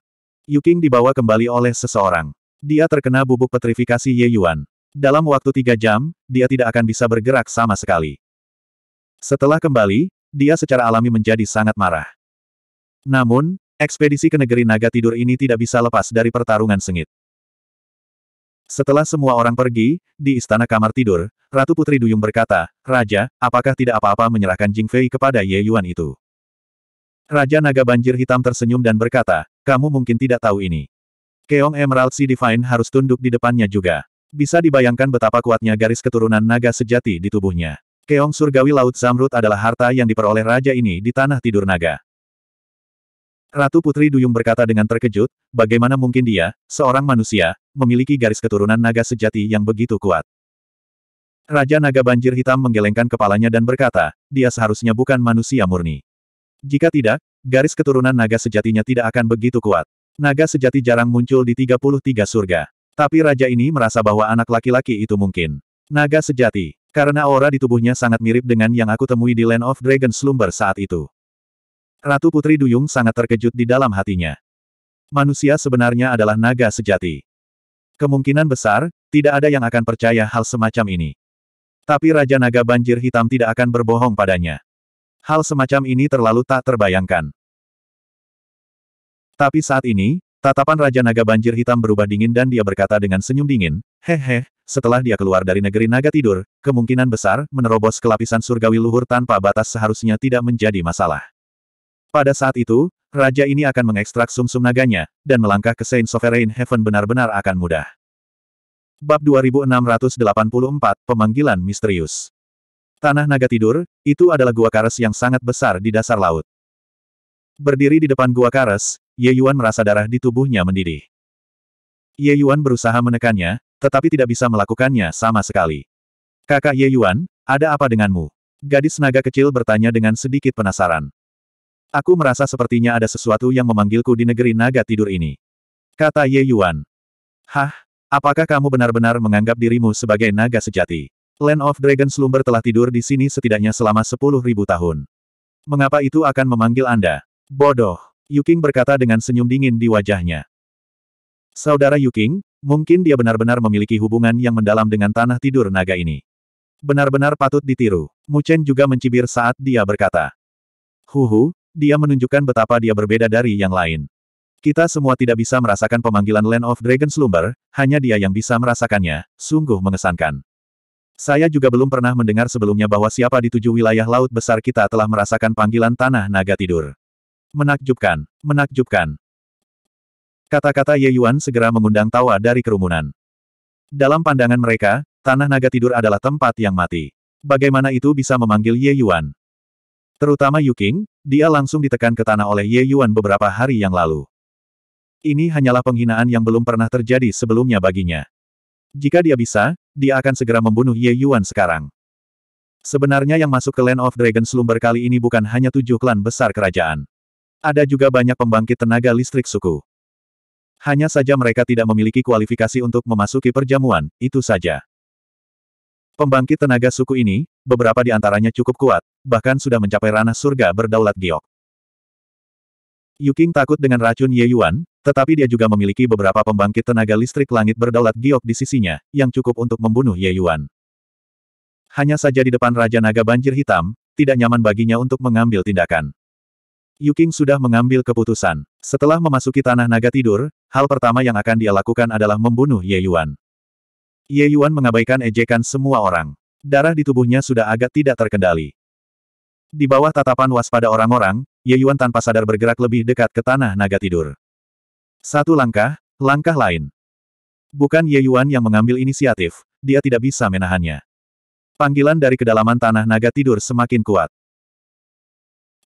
Yuking dibawa kembali oleh seseorang. Dia terkena bubuk petrifikasi Ye Yuan. Dalam waktu tiga jam, dia tidak akan bisa bergerak sama sekali. Setelah kembali, dia secara alami menjadi sangat marah. Namun, ekspedisi ke negeri naga tidur ini tidak bisa lepas dari pertarungan sengit. Setelah semua orang pergi, di istana kamar tidur, Ratu Putri Duyung berkata, Raja, apakah tidak apa-apa menyerahkan Jing Fei kepada Ye Yuan itu? Raja Naga Banjir Hitam tersenyum dan berkata, kamu mungkin tidak tahu ini. Keong Emerald Sea Divine harus tunduk di depannya juga. Bisa dibayangkan betapa kuatnya garis keturunan naga sejati di tubuhnya. Keong Surgawi Laut Zamrud adalah harta yang diperoleh raja ini di Tanah Tidur Naga. Ratu Putri Duyung berkata dengan terkejut, bagaimana mungkin dia, seorang manusia, memiliki garis keturunan naga sejati yang begitu kuat. Raja Naga Banjir Hitam menggelengkan kepalanya dan berkata, dia seharusnya bukan manusia murni. Jika tidak, garis keturunan naga sejatinya tidak akan begitu kuat. Naga sejati jarang muncul di 33 surga. Tapi raja ini merasa bahwa anak laki-laki itu mungkin. Naga sejati, karena aura di tubuhnya sangat mirip dengan yang aku temui di Land of Dragon Slumber saat itu. Ratu Putri Duyung sangat terkejut di dalam hatinya. Manusia sebenarnya adalah naga sejati. Kemungkinan besar, tidak ada yang akan percaya hal semacam ini. Tapi Raja Naga Banjir Hitam tidak akan berbohong padanya. Hal semacam ini terlalu tak terbayangkan. Tapi saat ini, tatapan Raja Naga Banjir Hitam berubah dingin dan dia berkata dengan senyum dingin, Hehe, setelah dia keluar dari negeri naga tidur, kemungkinan besar menerobos ke lapisan surgawi luhur tanpa batas seharusnya tidak menjadi masalah. Pada saat itu, raja ini akan mengekstrak sumsum naganya, dan melangkah ke Saint Sovereign Heaven benar-benar akan mudah. Bab 2684, Pemanggilan Misterius Tanah naga tidur, itu adalah gua karas yang sangat besar di dasar laut. Berdiri di depan gua karas, Ye Yuan merasa darah di tubuhnya mendidih. Ye Yuan berusaha menekannya, tetapi tidak bisa melakukannya sama sekali. Kakak Ye Yuan, ada apa denganmu? Gadis naga kecil bertanya dengan sedikit penasaran. Aku merasa sepertinya ada sesuatu yang memanggilku di negeri naga tidur ini. Kata Ye Yuan. Hah, apakah kamu benar-benar menganggap dirimu sebagai naga sejati? Land of Dragon Slumber telah tidur di sini setidaknya selama sepuluh ribu tahun. Mengapa itu akan memanggil Anda? Bodoh, Yuking berkata dengan senyum dingin di wajahnya. Saudara Yuking, mungkin dia benar-benar memiliki hubungan yang mendalam dengan tanah tidur naga ini. Benar-benar patut ditiru. Muchen juga mencibir saat dia berkata. Huhu, dia menunjukkan betapa dia berbeda dari yang lain. Kita semua tidak bisa merasakan pemanggilan Land of Dragon Slumber, hanya dia yang bisa merasakannya, sungguh mengesankan. Saya juga belum pernah mendengar sebelumnya bahwa siapa di tujuh wilayah laut besar kita telah merasakan panggilan tanah naga tidur. Menakjubkan, menakjubkan. Kata-kata Ye Yuan segera mengundang tawa dari kerumunan. Dalam pandangan mereka, tanah naga tidur adalah tempat yang mati. Bagaimana itu bisa memanggil Ye Yuan? Terutama Yu Qing, dia langsung ditekan ke tanah oleh Ye Yuan beberapa hari yang lalu. Ini hanyalah penghinaan yang belum pernah terjadi sebelumnya baginya. Jika dia bisa, dia akan segera membunuh Ye Yuan sekarang. Sebenarnya yang masuk ke Land of Dragon Slumber kali ini bukan hanya tujuh klan besar kerajaan. Ada juga banyak pembangkit tenaga listrik suku. Hanya saja mereka tidak memiliki kualifikasi untuk memasuki perjamuan, itu saja. Pembangkit tenaga suku ini, beberapa di antaranya cukup kuat, bahkan sudah mencapai ranah surga berdaulat giok. Yuking takut dengan racun Ye Yuan, tetapi dia juga memiliki beberapa pembangkit tenaga listrik langit berdaulat giok di sisinya, yang cukup untuk membunuh Ye Yuan. Hanya saja di depan Raja Naga Banjir Hitam, tidak nyaman baginya untuk mengambil tindakan. Yuking sudah mengambil keputusan. Setelah memasuki Tanah Naga Tidur, hal pertama yang akan dia lakukan adalah membunuh Ye Yuan. Ye Yuan mengabaikan ejekan semua orang. Darah di tubuhnya sudah agak tidak terkendali. Di bawah tatapan waspada orang-orang, Ye Yuan tanpa sadar bergerak lebih dekat ke tanah naga tidur. Satu langkah, langkah lain. Bukan Ye Yuan yang mengambil inisiatif, dia tidak bisa menahannya. Panggilan dari kedalaman tanah naga tidur semakin kuat.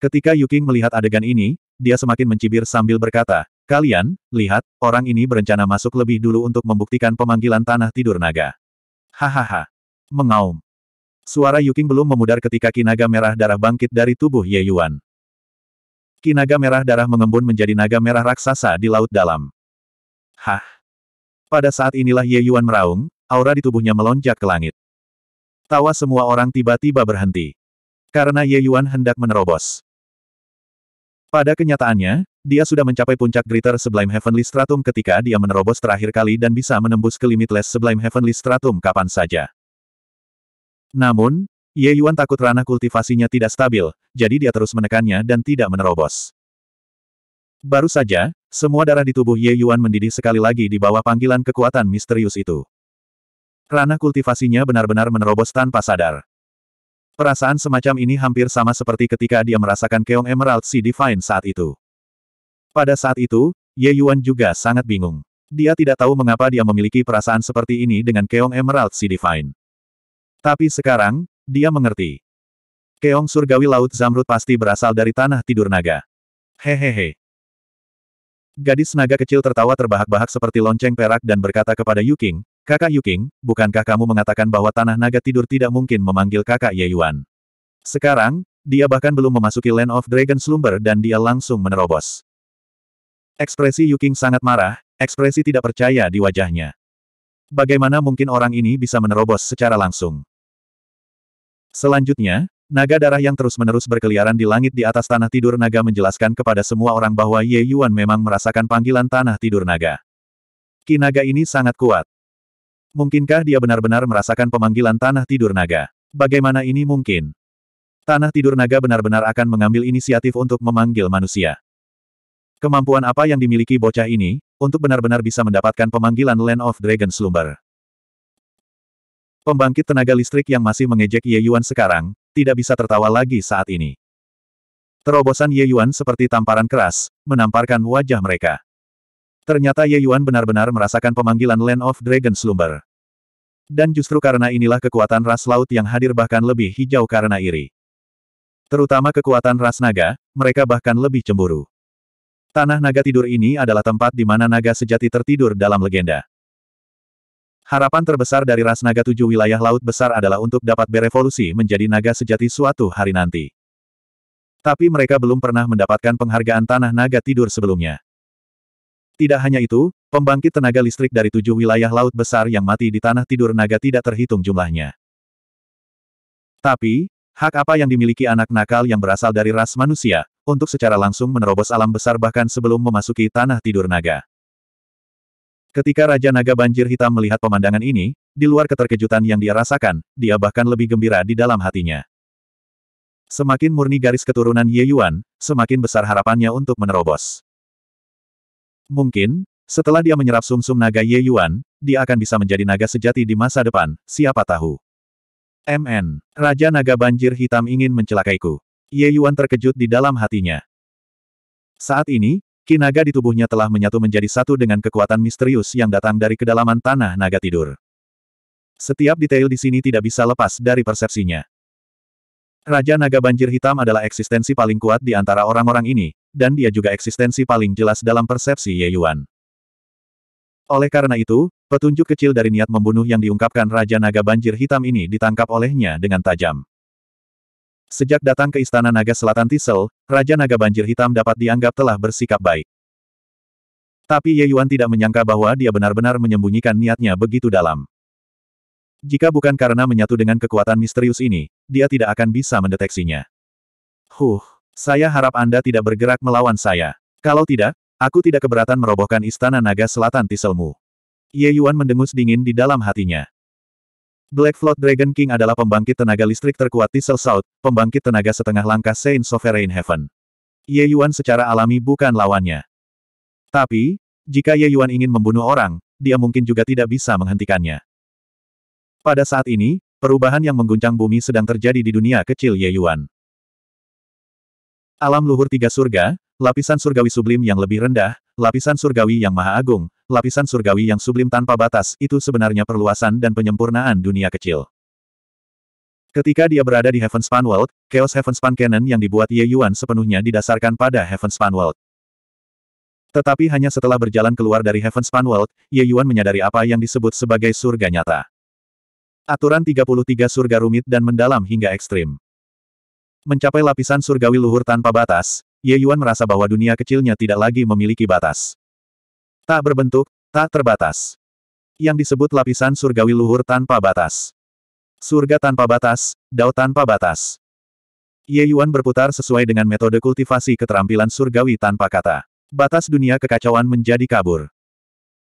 Ketika Yuking melihat adegan ini, dia semakin mencibir sambil berkata, Kalian, lihat, orang ini berencana masuk lebih dulu untuk membuktikan pemanggilan tanah tidur naga. Hahaha. Mengaum. Suara Yuking belum memudar ketika kinaga merah darah bangkit dari tubuh Ye Yuan. Kinaga merah darah mengembun menjadi naga merah raksasa di laut dalam. Hah? Pada saat inilah Ye Yuan meraung, aura di tubuhnya melonjak ke langit. Tawa semua orang tiba-tiba berhenti. Karena Ye Yuan hendak menerobos. Pada kenyataannya, dia sudah mencapai puncak Greater Sublime Heavenly Stratum ketika dia menerobos terakhir kali dan bisa menembus ke Limitless Sublime Heavenly Stratum kapan saja. Namun, Ye Yuan takut ranah kultivasinya tidak stabil, jadi dia terus menekannya dan tidak menerobos. Baru saja, semua darah di tubuh Ye Yuan mendidih sekali lagi di bawah panggilan kekuatan misterius itu. Ranah kultivasinya benar-benar menerobos tanpa sadar. Perasaan semacam ini hampir sama seperti ketika dia merasakan keong Emerald Sea Divine saat itu. Pada saat itu, Ye Yuan juga sangat bingung. Dia tidak tahu mengapa dia memiliki perasaan seperti ini dengan Keong Emerald Sea Divine. Tapi sekarang, dia mengerti. Keong surgawi laut zamrud pasti berasal dari tanah tidur naga. Hehehe. Gadis naga kecil tertawa terbahak-bahak seperti lonceng perak dan berkata kepada Yuking, Kakak Yuking, bukankah kamu mengatakan bahwa tanah naga tidur tidak mungkin memanggil kakak Ye Yuan? Sekarang, dia bahkan belum memasuki Land of Dragon Slumber dan dia langsung menerobos. Ekspresi Yuking sangat marah, ekspresi tidak percaya di wajahnya. Bagaimana mungkin orang ini bisa menerobos secara langsung? Selanjutnya, naga darah yang terus-menerus berkeliaran di langit di atas tanah tidur naga menjelaskan kepada semua orang bahwa Ye Yuan memang merasakan panggilan tanah tidur naga. Ki naga ini sangat kuat. Mungkinkah dia benar-benar merasakan pemanggilan tanah tidur naga? Bagaimana ini mungkin? Tanah tidur naga benar-benar akan mengambil inisiatif untuk memanggil manusia. Kemampuan apa yang dimiliki bocah ini, untuk benar-benar bisa mendapatkan pemanggilan Land of Dragon Slumber? Pembangkit tenaga listrik yang masih mengejek Ye Yuan sekarang, tidak bisa tertawa lagi saat ini. Terobosan Ye Yuan seperti tamparan keras, menamparkan wajah mereka. Ternyata Ye Yuan benar-benar merasakan pemanggilan Land of Dragon Slumber. Dan justru karena inilah kekuatan ras laut yang hadir bahkan lebih hijau karena iri. Terutama kekuatan ras naga, mereka bahkan lebih cemburu. Tanah naga tidur ini adalah tempat di mana naga sejati tertidur dalam legenda. Harapan terbesar dari ras naga tujuh wilayah laut besar adalah untuk dapat berevolusi menjadi naga sejati suatu hari nanti. Tapi mereka belum pernah mendapatkan penghargaan tanah naga tidur sebelumnya. Tidak hanya itu, pembangkit tenaga listrik dari tujuh wilayah laut besar yang mati di tanah tidur naga tidak terhitung jumlahnya. Tapi, hak apa yang dimiliki anak nakal yang berasal dari ras manusia, untuk secara langsung menerobos alam besar bahkan sebelum memasuki tanah tidur naga. Ketika Raja Naga Banjir Hitam melihat pemandangan ini, di luar keterkejutan yang dia rasakan, dia bahkan lebih gembira di dalam hatinya. Semakin murni garis keturunan Ye Yuan, semakin besar harapannya untuk menerobos. Mungkin, setelah dia menyerap sumsum -sum naga Ye Yuan, dia akan bisa menjadi naga sejati di masa depan, siapa tahu. MN, Raja Naga Banjir Hitam ingin mencelakaiku. Ye Yuan terkejut di dalam hatinya. Saat ini, Ki Naga di tubuhnya telah menyatu menjadi satu dengan kekuatan misterius yang datang dari kedalaman tanah naga tidur. Setiap detail di sini tidak bisa lepas dari persepsinya. Raja Naga Banjir Hitam adalah eksistensi paling kuat di antara orang-orang ini, dan dia juga eksistensi paling jelas dalam persepsi Ye Yuan. Oleh karena itu, petunjuk kecil dari niat membunuh yang diungkapkan Raja Naga Banjir Hitam ini ditangkap olehnya dengan tajam. Sejak datang ke Istana Naga Selatan Tisel, Raja Naga Banjir Hitam dapat dianggap telah bersikap baik. Tapi Ye Yuan tidak menyangka bahwa dia benar-benar menyembunyikan niatnya begitu dalam. Jika bukan karena menyatu dengan kekuatan misterius ini, dia tidak akan bisa mendeteksinya. Huh, saya harap Anda tidak bergerak melawan saya. Kalau tidak, aku tidak keberatan merobohkan Istana Naga Selatan Tiselmu. Ye Yuan mendengus dingin di dalam hatinya. Black Flood Dragon King adalah pembangkit tenaga listrik terkuat di South, pembangkit tenaga setengah langkah Saint Sovereign Heaven. Ye Yuan secara alami bukan lawannya. Tapi, jika Ye Yuan ingin membunuh orang, dia mungkin juga tidak bisa menghentikannya. Pada saat ini, perubahan yang mengguncang bumi sedang terjadi di dunia kecil Ye Yuan. Alam luhur tiga surga, lapisan surgawi sublim yang lebih rendah, lapisan surgawi yang maha agung, lapisan surgawi yang sublim tanpa batas, itu sebenarnya perluasan dan penyempurnaan dunia kecil. Ketika dia berada di Heavenspan World, Chaos Heavenspan Canon yang dibuat Ye Yuan sepenuhnya didasarkan pada Heavenspan World. Tetapi hanya setelah berjalan keluar dari Heavenspan World, Ye Yuan menyadari apa yang disebut sebagai surga nyata. Aturan 33 surga rumit dan mendalam hingga ekstrim. Mencapai lapisan surgawi luhur tanpa batas, Ye Yuan merasa bahwa dunia kecilnya tidak lagi memiliki batas. Tak berbentuk, tak terbatas. Yang disebut lapisan surgawi luhur tanpa batas. Surga tanpa batas, dao tanpa batas. Ye Yuan berputar sesuai dengan metode kultivasi keterampilan surgawi tanpa kata. Batas dunia kekacauan menjadi kabur.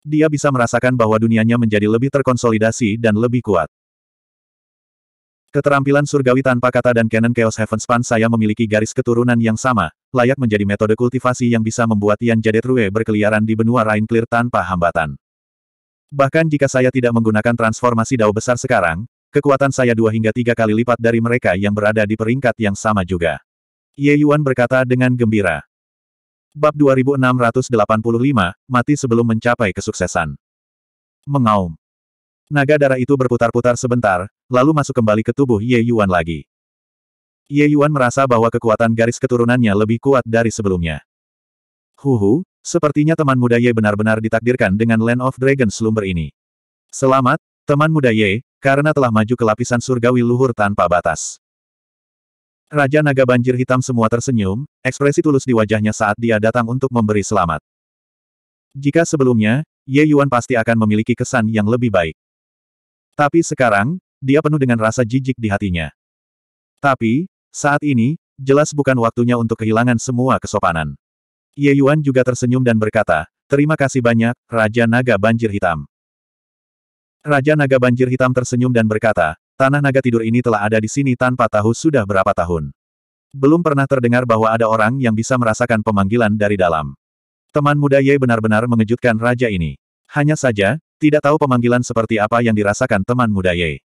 Dia bisa merasakan bahwa dunianya menjadi lebih terkonsolidasi dan lebih kuat. Keterampilan surgawi tanpa kata dan Canon Chaos Heaven Span saya memiliki garis keturunan yang sama, layak menjadi metode kultivasi yang bisa membuat Yan Jadet Rue berkeliaran di benua Rain Clear tanpa hambatan. Bahkan jika saya tidak menggunakan transformasi dao besar sekarang, kekuatan saya dua hingga tiga kali lipat dari mereka yang berada di peringkat yang sama juga. Ye Yuan berkata dengan gembira. Bab 2685, mati sebelum mencapai kesuksesan. Mengaum. Naga darah itu berputar-putar sebentar, lalu masuk kembali ke tubuh Ye Yuan lagi. Ye Yuan merasa bahwa kekuatan garis keturunannya lebih kuat dari sebelumnya. Huhu, sepertinya teman muda Ye benar-benar ditakdirkan dengan Land of Dragon Slumber ini. Selamat, teman muda Ye, karena telah maju ke lapisan surgawi luhur tanpa batas. Raja Naga Banjir Hitam semua tersenyum, ekspresi tulus di wajahnya saat dia datang untuk memberi selamat. Jika sebelumnya, Ye Yuan pasti akan memiliki kesan yang lebih baik. Tapi sekarang, dia penuh dengan rasa jijik di hatinya. Tapi, saat ini, jelas bukan waktunya untuk kehilangan semua kesopanan. Ye Yuan juga tersenyum dan berkata, Terima kasih banyak, Raja Naga Banjir Hitam. Raja Naga Banjir Hitam tersenyum dan berkata, Tanah naga tidur ini telah ada di sini tanpa tahu sudah berapa tahun. Belum pernah terdengar bahwa ada orang yang bisa merasakan pemanggilan dari dalam. Teman muda Ye benar-benar mengejutkan raja ini. Hanya saja, tidak tahu pemanggilan seperti apa yang dirasakan teman muda Ye.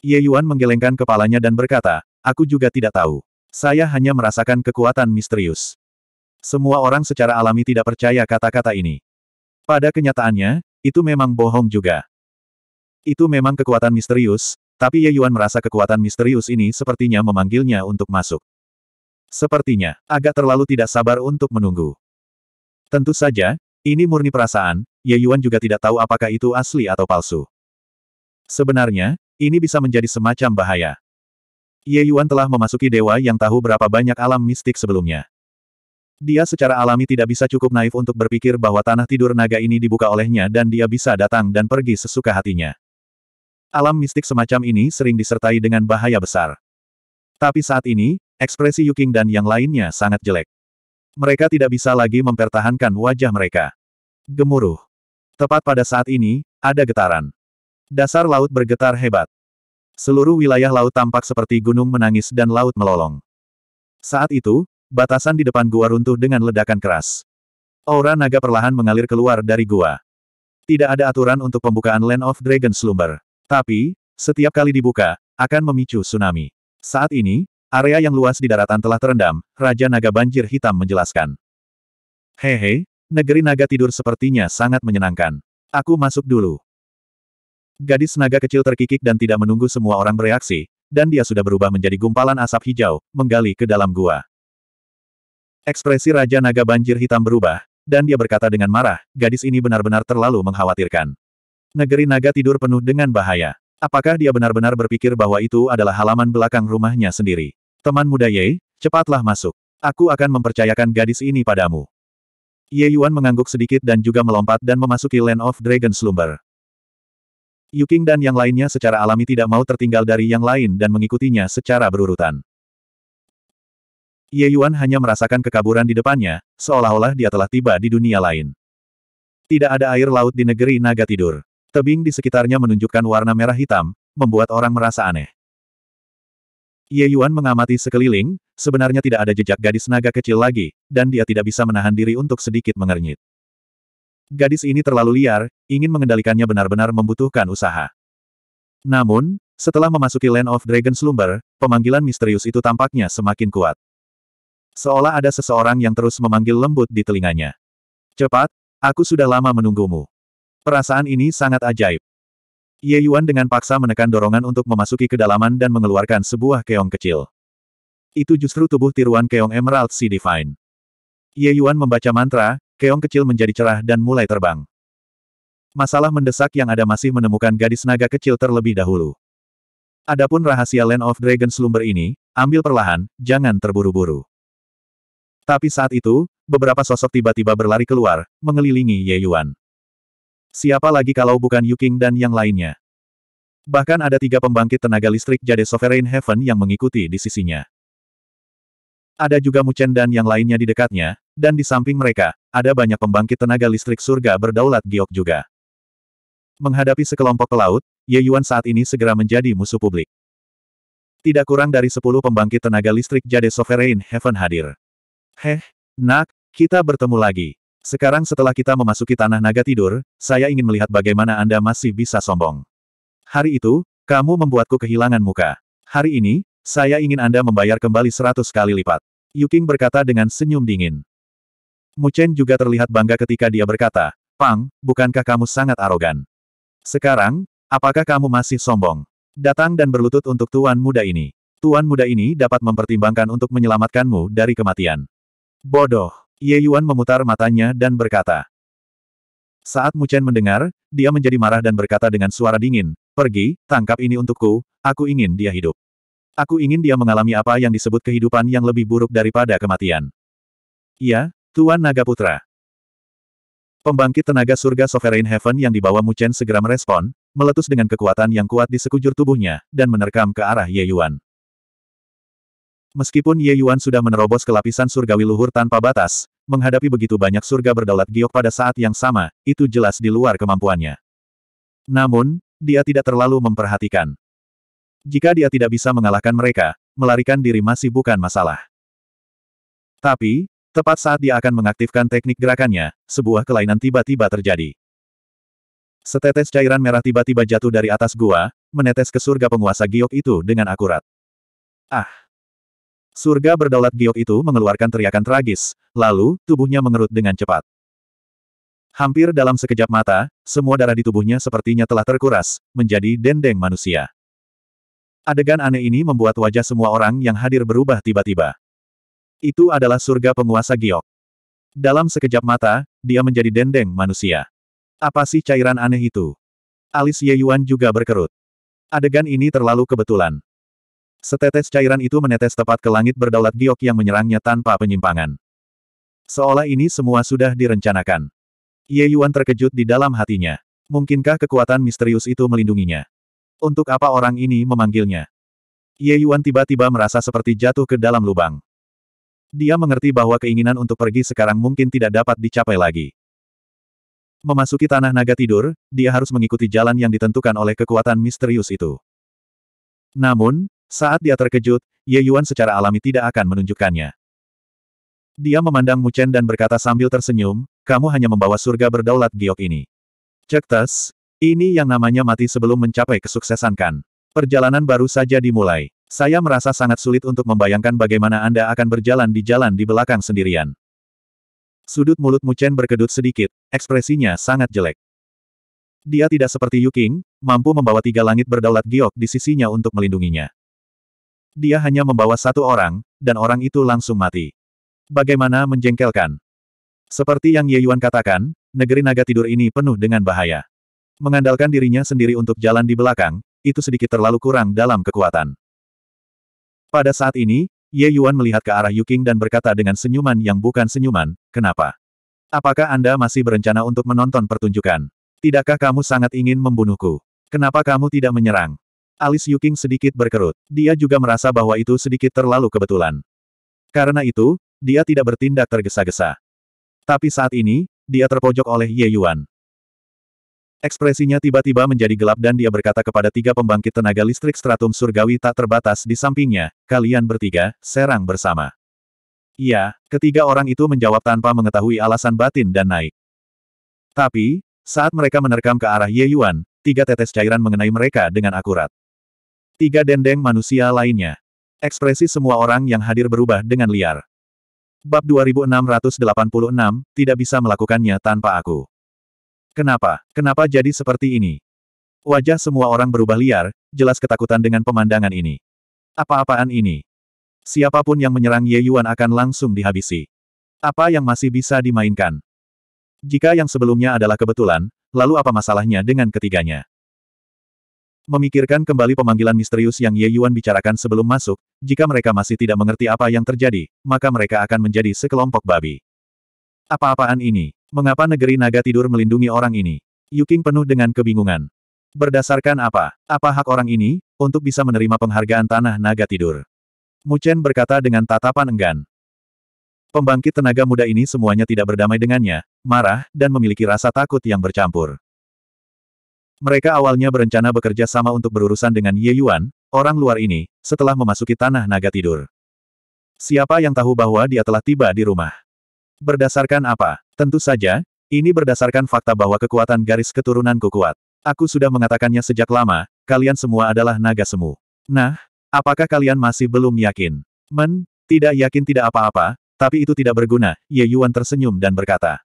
Ye Yuan menggelengkan kepalanya dan berkata, aku juga tidak tahu. Saya hanya merasakan kekuatan misterius. Semua orang secara alami tidak percaya kata-kata ini. Pada kenyataannya, itu memang bohong juga. Itu memang kekuatan misterius, tapi Ye Yuan merasa kekuatan misterius ini sepertinya memanggilnya untuk masuk. Sepertinya, agak terlalu tidak sabar untuk menunggu. Tentu saja, ini murni perasaan, Ye Yuan juga tidak tahu apakah itu asli atau palsu. Sebenarnya, ini bisa menjadi semacam bahaya. Ye Yuan telah memasuki dewa yang tahu berapa banyak alam mistik sebelumnya. Dia secara alami tidak bisa cukup naif untuk berpikir bahwa tanah tidur naga ini dibuka olehnya dan dia bisa datang dan pergi sesuka hatinya. Alam mistik semacam ini sering disertai dengan bahaya besar. Tapi saat ini, ekspresi Yuking dan yang lainnya sangat jelek. Mereka tidak bisa lagi mempertahankan wajah mereka. Gemuruh. Tepat pada saat ini, ada getaran. Dasar laut bergetar hebat. Seluruh wilayah laut tampak seperti gunung menangis dan laut melolong. Saat itu, batasan di depan gua runtuh dengan ledakan keras. Aura naga perlahan mengalir keluar dari gua. Tidak ada aturan untuk pembukaan Land of Dragon Slumber. Tapi, setiap kali dibuka, akan memicu tsunami. Saat ini, Area yang luas di daratan telah terendam, Raja Naga Banjir Hitam menjelaskan. Hehe, negeri naga tidur sepertinya sangat menyenangkan. Aku masuk dulu. Gadis naga kecil terkikik dan tidak menunggu semua orang bereaksi, dan dia sudah berubah menjadi gumpalan asap hijau, menggali ke dalam gua. Ekspresi Raja Naga Banjir Hitam berubah, dan dia berkata dengan marah, gadis ini benar-benar terlalu mengkhawatirkan. Negeri naga tidur penuh dengan bahaya. Apakah dia benar-benar berpikir bahwa itu adalah halaman belakang rumahnya sendiri? Teman muda Ye, cepatlah masuk. Aku akan mempercayakan gadis ini padamu. Ye Yuan mengangguk sedikit dan juga melompat dan memasuki Land of Dragon Slumber. Qing dan yang lainnya secara alami tidak mau tertinggal dari yang lain dan mengikutinya secara berurutan. Ye Yuan hanya merasakan kekaburan di depannya, seolah-olah dia telah tiba di dunia lain. Tidak ada air laut di negeri naga tidur. Tebing di sekitarnya menunjukkan warna merah hitam, membuat orang merasa aneh. Ye Yuan mengamati sekeliling, sebenarnya tidak ada jejak gadis naga kecil lagi, dan dia tidak bisa menahan diri untuk sedikit mengernyit. Gadis ini terlalu liar, ingin mengendalikannya benar-benar membutuhkan usaha. Namun, setelah memasuki Land of Dragon Slumber, pemanggilan misterius itu tampaknya semakin kuat. Seolah ada seseorang yang terus memanggil lembut di telinganya. Cepat, aku sudah lama menunggumu. Perasaan ini sangat ajaib. Ye Yuan dengan paksa menekan dorongan untuk memasuki kedalaman dan mengeluarkan sebuah keong kecil. Itu justru tubuh tiruan keong Emerald Sea Divine. Ye Yuan membaca mantra, keong kecil menjadi cerah dan mulai terbang. Masalah mendesak yang ada masih menemukan gadis naga kecil terlebih dahulu. Adapun rahasia Land of Dragon Slumber ini, ambil perlahan, jangan terburu-buru. Tapi saat itu, beberapa sosok tiba-tiba berlari keluar, mengelilingi Ye Yuan. Siapa lagi kalau bukan Yuking dan yang lainnya? Bahkan ada tiga pembangkit tenaga listrik Jade Sovereign Heaven yang mengikuti di sisinya. Ada juga Muchen dan yang lainnya di dekatnya, dan di samping mereka, ada banyak pembangkit tenaga listrik surga berdaulat giok juga. Menghadapi sekelompok pelaut, Ye Yuan saat ini segera menjadi musuh publik. Tidak kurang dari sepuluh pembangkit tenaga listrik Jade Sovereign Heaven hadir. Heh, nak, kita bertemu lagi. Sekarang setelah kita memasuki tanah naga tidur, saya ingin melihat bagaimana Anda masih bisa sombong. Hari itu, kamu membuatku kehilangan muka. Hari ini, saya ingin Anda membayar kembali seratus kali lipat. Yuking berkata dengan senyum dingin. Mu Chen juga terlihat bangga ketika dia berkata, Pang, bukankah kamu sangat arogan? Sekarang, apakah kamu masih sombong? Datang dan berlutut untuk tuan muda ini. Tuan muda ini dapat mempertimbangkan untuk menyelamatkanmu dari kematian. Bodoh. Ye Yuan memutar matanya dan berkata. Saat Mu Chen mendengar, dia menjadi marah dan berkata dengan suara dingin, Pergi, tangkap ini untukku, aku ingin dia hidup. Aku ingin dia mengalami apa yang disebut kehidupan yang lebih buruk daripada kematian. Ya, Tuan Naga Putra. Pembangkit tenaga surga Sovereign Heaven yang dibawa Mu Chen segera merespon, meletus dengan kekuatan yang kuat di sekujur tubuhnya, dan menerkam ke arah Ye Yuan. Meskipun Ye Yuan sudah menerobos ke lapisan surgawi luhur tanpa batas, menghadapi begitu banyak surga berdaulat giok pada saat yang sama, itu jelas di luar kemampuannya. Namun, dia tidak terlalu memperhatikan. Jika dia tidak bisa mengalahkan mereka, melarikan diri masih bukan masalah. Tapi, tepat saat dia akan mengaktifkan teknik gerakannya, sebuah kelainan tiba-tiba terjadi. Setetes cairan merah tiba-tiba jatuh dari atas gua, menetes ke surga penguasa giok itu dengan akurat. Ah! Surga berdaulat giok itu mengeluarkan teriakan tragis, lalu, tubuhnya mengerut dengan cepat. Hampir dalam sekejap mata, semua darah di tubuhnya sepertinya telah terkuras, menjadi dendeng manusia. Adegan aneh ini membuat wajah semua orang yang hadir berubah tiba-tiba. Itu adalah surga penguasa giok. Dalam sekejap mata, dia menjadi dendeng manusia. Apa sih cairan aneh itu? Alis Ye Yuan juga berkerut. Adegan ini terlalu kebetulan. Setetes cairan itu menetes tepat ke langit berdaulat giok yang menyerangnya tanpa penyimpangan. Seolah ini semua sudah direncanakan. Ye Yuan terkejut di dalam hatinya. Mungkinkah kekuatan misterius itu melindunginya? Untuk apa orang ini memanggilnya? Ye Yuan tiba-tiba merasa seperti jatuh ke dalam lubang. Dia mengerti bahwa keinginan untuk pergi sekarang mungkin tidak dapat dicapai lagi. Memasuki tanah naga tidur, dia harus mengikuti jalan yang ditentukan oleh kekuatan misterius itu. Namun, saat dia terkejut, Ye Yuan secara alami tidak akan menunjukkannya. Dia memandang Mu Chen dan berkata sambil tersenyum, kamu hanya membawa surga berdaulat giok ini. Cek Cektes, ini yang namanya mati sebelum mencapai kesuksesan kan. Perjalanan baru saja dimulai. Saya merasa sangat sulit untuk membayangkan bagaimana Anda akan berjalan di jalan di belakang sendirian. Sudut mulut Mu Chen berkedut sedikit, ekspresinya sangat jelek. Dia tidak seperti Yu Qing, mampu membawa tiga langit berdaulat giok di sisinya untuk melindunginya. Dia hanya membawa satu orang, dan orang itu langsung mati. Bagaimana menjengkelkan? Seperti yang Ye Yuan katakan, negeri naga tidur ini penuh dengan bahaya. Mengandalkan dirinya sendiri untuk jalan di belakang, itu sedikit terlalu kurang dalam kekuatan. Pada saat ini, Ye Yuan melihat ke arah Yuking dan berkata dengan senyuman yang bukan senyuman, kenapa? Apakah Anda masih berencana untuk menonton pertunjukan? Tidakkah kamu sangat ingin membunuhku? Kenapa kamu tidak menyerang? Alis Yuking sedikit berkerut. Dia juga merasa bahwa itu sedikit terlalu kebetulan. Karena itu, dia tidak bertindak tergesa-gesa. Tapi saat ini, dia terpojok oleh Ye Yuan. Ekspresinya tiba-tiba menjadi gelap dan dia berkata kepada tiga pembangkit tenaga listrik stratum surgawi tak terbatas di sampingnya, kalian bertiga, serang bersama. Iya, ketiga orang itu menjawab tanpa mengetahui alasan batin dan naik. Tapi, saat mereka menerkam ke arah Ye Yuan, tiga tetes cairan mengenai mereka dengan akurat. Tiga dendeng manusia lainnya. Ekspresi semua orang yang hadir berubah dengan liar. Bab 2686, tidak bisa melakukannya tanpa aku. Kenapa? Kenapa jadi seperti ini? Wajah semua orang berubah liar, jelas ketakutan dengan pemandangan ini. Apa-apaan ini? Siapapun yang menyerang Ye Yuan akan langsung dihabisi. Apa yang masih bisa dimainkan? Jika yang sebelumnya adalah kebetulan, lalu apa masalahnya dengan ketiganya? Memikirkan kembali pemanggilan misterius yang Ye Yuan bicarakan sebelum masuk, jika mereka masih tidak mengerti apa yang terjadi, maka mereka akan menjadi sekelompok babi. Apa-apaan ini? Mengapa negeri naga tidur melindungi orang ini? Yuking penuh dengan kebingungan. Berdasarkan apa? Apa hak orang ini, untuk bisa menerima penghargaan tanah naga tidur? Mu Chen berkata dengan tatapan enggan. Pembangkit tenaga muda ini semuanya tidak berdamai dengannya, marah, dan memiliki rasa takut yang bercampur. Mereka awalnya berencana bekerja sama untuk berurusan dengan Ye Yuan, orang luar ini, setelah memasuki tanah naga tidur. Siapa yang tahu bahwa dia telah tiba di rumah? Berdasarkan apa? Tentu saja, ini berdasarkan fakta bahwa kekuatan garis keturunanku kuat. Aku sudah mengatakannya sejak lama, kalian semua adalah naga semu. Nah, apakah kalian masih belum yakin? Men, tidak yakin tidak apa-apa, tapi itu tidak berguna, Ye Yuan tersenyum dan berkata.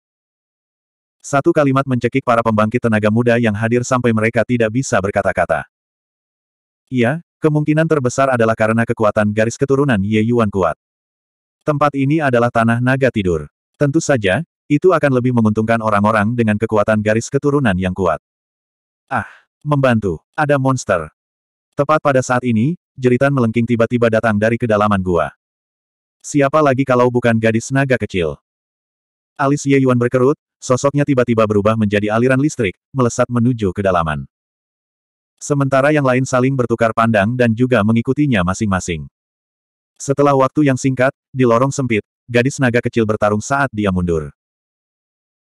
Satu kalimat mencekik para pembangkit tenaga muda yang hadir sampai mereka tidak bisa berkata-kata. Iya, kemungkinan terbesar adalah karena kekuatan garis keturunan Ye Yuan kuat. Tempat ini adalah tanah naga tidur. Tentu saja, itu akan lebih menguntungkan orang-orang dengan kekuatan garis keturunan yang kuat. Ah, membantu. Ada monster. Tepat pada saat ini, jeritan melengking tiba-tiba datang dari kedalaman gua. Siapa lagi kalau bukan gadis naga kecil? Alis Ye Yuan berkerut, sosoknya tiba-tiba berubah menjadi aliran listrik, melesat menuju kedalaman. Sementara yang lain saling bertukar pandang dan juga mengikutinya masing-masing. Setelah waktu yang singkat, di lorong sempit, gadis naga kecil bertarung saat dia mundur.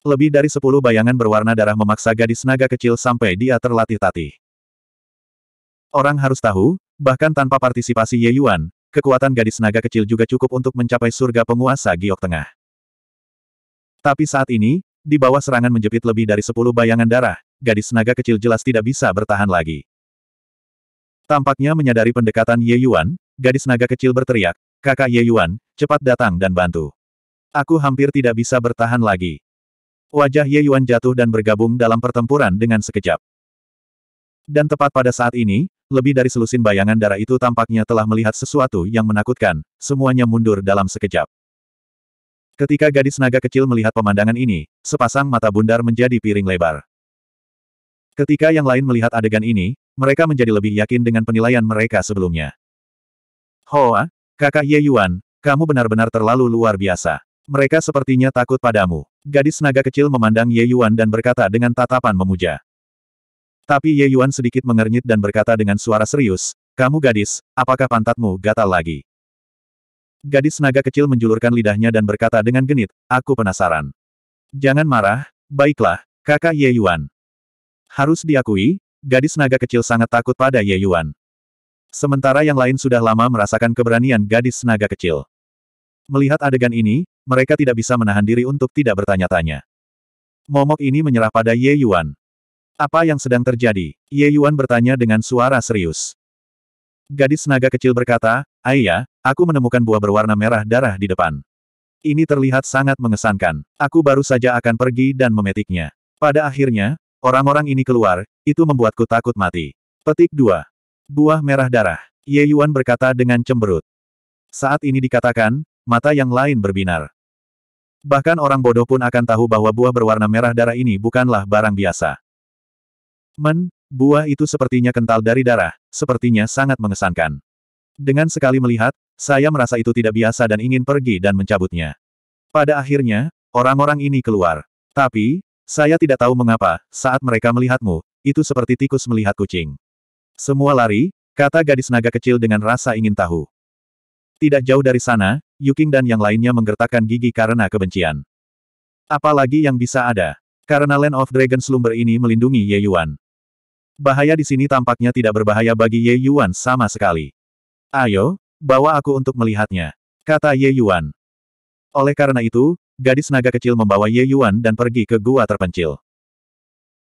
Lebih dari sepuluh bayangan berwarna darah memaksa gadis naga kecil sampai dia terlatih-tatih. Orang harus tahu, bahkan tanpa partisipasi Ye Yuan, kekuatan gadis naga kecil juga cukup untuk mencapai surga penguasa giok tengah. Tapi saat ini, di bawah serangan menjepit lebih dari sepuluh bayangan darah, gadis naga kecil jelas tidak bisa bertahan lagi. Tampaknya menyadari pendekatan Ye Yuan, gadis naga kecil berteriak, kakak Ye Yuan, cepat datang dan bantu. Aku hampir tidak bisa bertahan lagi. Wajah Ye Yuan jatuh dan bergabung dalam pertempuran dengan sekejap. Dan tepat pada saat ini, lebih dari selusin bayangan darah itu tampaknya telah melihat sesuatu yang menakutkan, semuanya mundur dalam sekejap. Ketika gadis naga kecil melihat pemandangan ini, sepasang mata bundar menjadi piring lebar. Ketika yang lain melihat adegan ini, mereka menjadi lebih yakin dengan penilaian mereka sebelumnya. Hoa, kakak Ye Yuan, kamu benar-benar terlalu luar biasa. Mereka sepertinya takut padamu. Gadis naga kecil memandang Ye Yuan dan berkata dengan tatapan memuja. Tapi Ye Yuan sedikit mengernyit dan berkata dengan suara serius, kamu gadis, apakah pantatmu gatal lagi? Gadis naga kecil menjulurkan lidahnya dan berkata dengan genit, aku penasaran. Jangan marah, baiklah, kakak Ye Yuan. Harus diakui, gadis naga kecil sangat takut pada Ye Yuan. Sementara yang lain sudah lama merasakan keberanian gadis naga kecil. Melihat adegan ini, mereka tidak bisa menahan diri untuk tidak bertanya-tanya. Momok ini menyerah pada Ye Yuan. Apa yang sedang terjadi? Ye Yuan bertanya dengan suara serius. Gadis naga kecil berkata, Ayah, iya, aku menemukan buah berwarna merah darah di depan. Ini terlihat sangat mengesankan. Aku baru saja akan pergi dan memetiknya. Pada akhirnya, orang-orang ini keluar, itu membuatku takut mati. Petik 2. Buah merah darah. Ye Yuan berkata dengan cemberut. Saat ini dikatakan, mata yang lain berbinar. Bahkan orang bodoh pun akan tahu bahwa buah berwarna merah darah ini bukanlah barang biasa. Men, buah itu sepertinya kental dari darah, sepertinya sangat mengesankan. Dengan sekali melihat, saya merasa itu tidak biasa dan ingin pergi dan mencabutnya. Pada akhirnya, orang-orang ini keluar. Tapi, saya tidak tahu mengapa, saat mereka melihatmu, itu seperti tikus melihat kucing. Semua lari, kata gadis naga kecil dengan rasa ingin tahu. Tidak jauh dari sana, Yuking dan yang lainnya menggertakkan gigi karena kebencian. Apalagi yang bisa ada. Karena Land of Dragon Slumber ini melindungi Ye Yuan. Bahaya di sini tampaknya tidak berbahaya bagi Ye Yuan sama sekali. Ayo, bawa aku untuk melihatnya, kata Ye Yuan. Oleh karena itu, gadis naga kecil membawa Ye Yuan dan pergi ke gua terpencil.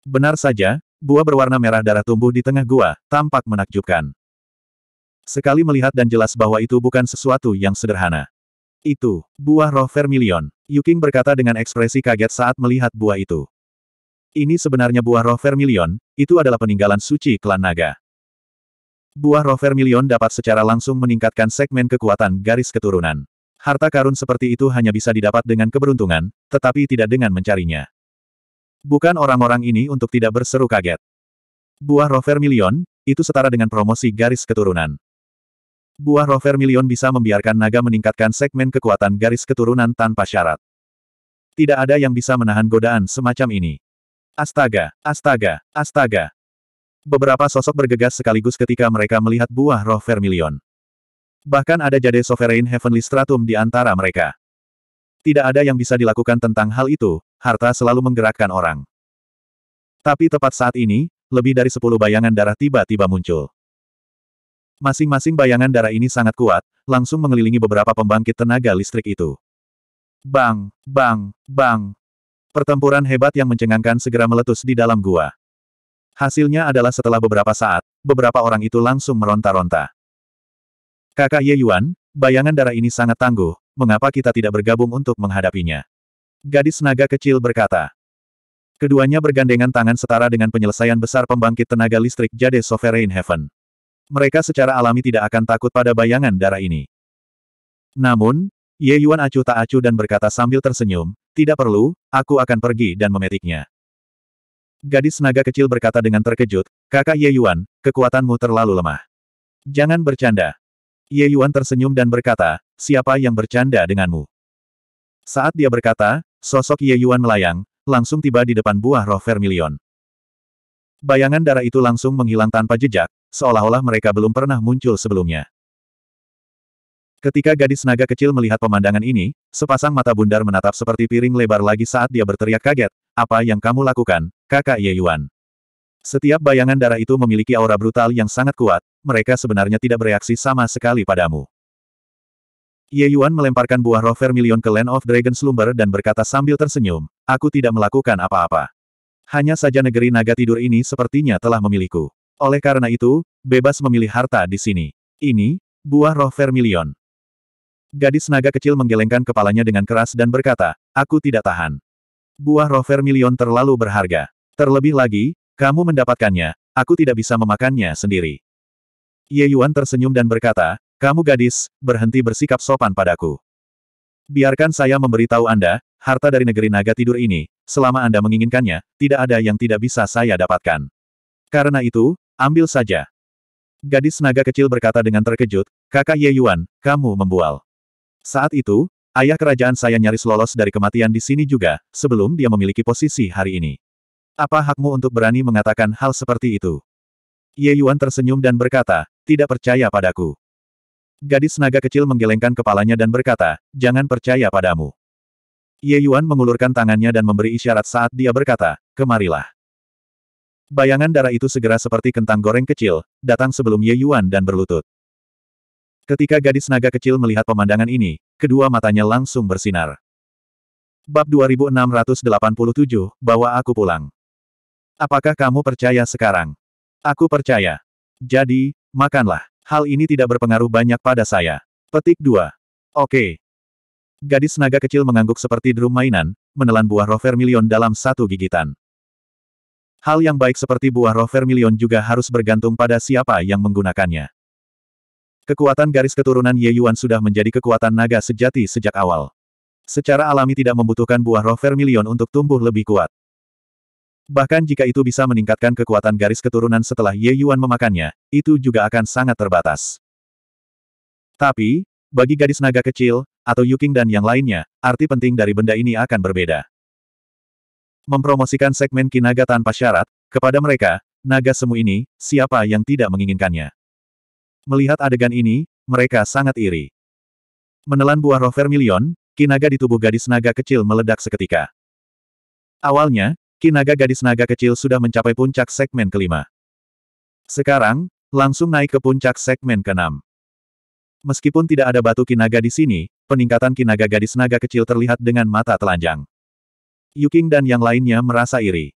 Benar saja, buah berwarna merah darah tumbuh di tengah gua, tampak menakjubkan. Sekali melihat dan jelas bahwa itu bukan sesuatu yang sederhana. Itu, buah roh vermilion. Yuking berkata dengan ekspresi kaget saat melihat buah itu. Ini sebenarnya buah roh vermilion, itu adalah peninggalan suci klan naga. Buah rover milion dapat secara langsung meningkatkan segmen kekuatan garis keturunan. Harta karun seperti itu hanya bisa didapat dengan keberuntungan, tetapi tidak dengan mencarinya. Bukan orang-orang ini untuk tidak berseru kaget. Buah rover milion, itu setara dengan promosi garis keturunan. Buah rover milion bisa membiarkan naga meningkatkan segmen kekuatan garis keturunan tanpa syarat. Tidak ada yang bisa menahan godaan semacam ini. Astaga, astaga, astaga. Beberapa sosok bergegas sekaligus ketika mereka melihat buah roh Vermilion. Bahkan ada jade Sovereign Heavenly Stratum di antara mereka. Tidak ada yang bisa dilakukan tentang hal itu, harta selalu menggerakkan orang. Tapi tepat saat ini, lebih dari sepuluh bayangan darah tiba-tiba muncul. Masing-masing bayangan darah ini sangat kuat, langsung mengelilingi beberapa pembangkit tenaga listrik itu. Bang, bang, bang. Pertempuran hebat yang mencengangkan segera meletus di dalam gua. Hasilnya adalah setelah beberapa saat, beberapa orang itu langsung meronta-ronta. Kakak Ye Yuan, bayangan darah ini sangat tangguh, mengapa kita tidak bergabung untuk menghadapinya? Gadis naga kecil berkata. Keduanya bergandengan tangan setara dengan penyelesaian besar pembangkit tenaga listrik Jade Sovereign Heaven. Mereka secara alami tidak akan takut pada bayangan darah ini. Namun, Ye Yuan acuh tak acuh dan berkata sambil tersenyum, tidak perlu, aku akan pergi dan memetiknya. Gadis naga kecil berkata dengan terkejut, kakak Ye Yuan, kekuatanmu terlalu lemah. Jangan bercanda. Ye Yuan tersenyum dan berkata, siapa yang bercanda denganmu? Saat dia berkata, sosok Ye Yuan melayang, langsung tiba di depan buah roh vermilion. Bayangan darah itu langsung menghilang tanpa jejak, seolah-olah mereka belum pernah muncul sebelumnya. Ketika gadis naga kecil melihat pemandangan ini, sepasang mata bundar menatap seperti piring lebar lagi saat dia berteriak kaget, apa yang kamu lakukan, kakak Ye Yuan? Setiap bayangan darah itu memiliki aura brutal yang sangat kuat, mereka sebenarnya tidak bereaksi sama sekali padamu. Ye Yuan melemparkan buah roh vermilion ke Land of Dragon Slumber dan berkata sambil tersenyum, aku tidak melakukan apa-apa. Hanya saja negeri naga tidur ini sepertinya telah memilihku. Oleh karena itu, bebas memilih harta di sini. Ini, buah roh vermilion. Gadis naga kecil menggelengkan kepalanya dengan keras dan berkata, aku tidak tahan. Buah roh vermilion terlalu berharga. Terlebih lagi, kamu mendapatkannya, aku tidak bisa memakannya sendiri. Ye Yuan tersenyum dan berkata, kamu gadis, berhenti bersikap sopan padaku. Biarkan saya memberitahu Anda, harta dari negeri naga tidur ini, selama Anda menginginkannya, tidak ada yang tidak bisa saya dapatkan. Karena itu, ambil saja. Gadis naga kecil berkata dengan terkejut, kakak Ye Yuan, kamu membual. Saat itu, ayah kerajaan saya nyaris lolos dari kematian di sini juga, sebelum dia memiliki posisi hari ini. Apa hakmu untuk berani mengatakan hal seperti itu? Ye Yuan tersenyum dan berkata, tidak percaya padaku. Gadis naga kecil menggelengkan kepalanya dan berkata, jangan percaya padamu. Ye Yuan mengulurkan tangannya dan memberi isyarat saat dia berkata, kemarilah. Bayangan darah itu segera seperti kentang goreng kecil, datang sebelum Ye Yuan dan berlutut. Ketika gadis naga kecil melihat pemandangan ini, kedua matanya langsung bersinar. Bab 2687, bawa aku pulang. Apakah kamu percaya sekarang? Aku percaya. Jadi, makanlah. Hal ini tidak berpengaruh banyak pada saya. Petik 2. Oke. Gadis naga kecil mengangguk seperti drum mainan, menelan buah roh vermilion dalam satu gigitan. Hal yang baik seperti buah roh vermilion juga harus bergantung pada siapa yang menggunakannya. Kekuatan garis keturunan Ye Yuan sudah menjadi kekuatan naga sejati sejak awal. Secara alami tidak membutuhkan buah roh vermilion untuk tumbuh lebih kuat. Bahkan jika itu bisa meningkatkan kekuatan garis keturunan setelah Ye Yuan memakannya, itu juga akan sangat terbatas. Tapi, bagi gadis naga kecil, atau Yuking dan yang lainnya, arti penting dari benda ini akan berbeda. Mempromosikan segmen Kinaga tanpa syarat, kepada mereka, naga semu ini, siapa yang tidak menginginkannya. Melihat adegan ini, mereka sangat iri. Menelan buah roh vermilion, kinaga di tubuh gadis naga kecil meledak seketika. Awalnya, kinaga gadis naga kecil sudah mencapai puncak segmen kelima. Sekarang, langsung naik ke puncak segmen keenam. Meskipun tidak ada batu kinaga di sini, peningkatan kinaga gadis naga kecil terlihat dengan mata telanjang. Yuking dan yang lainnya merasa iri.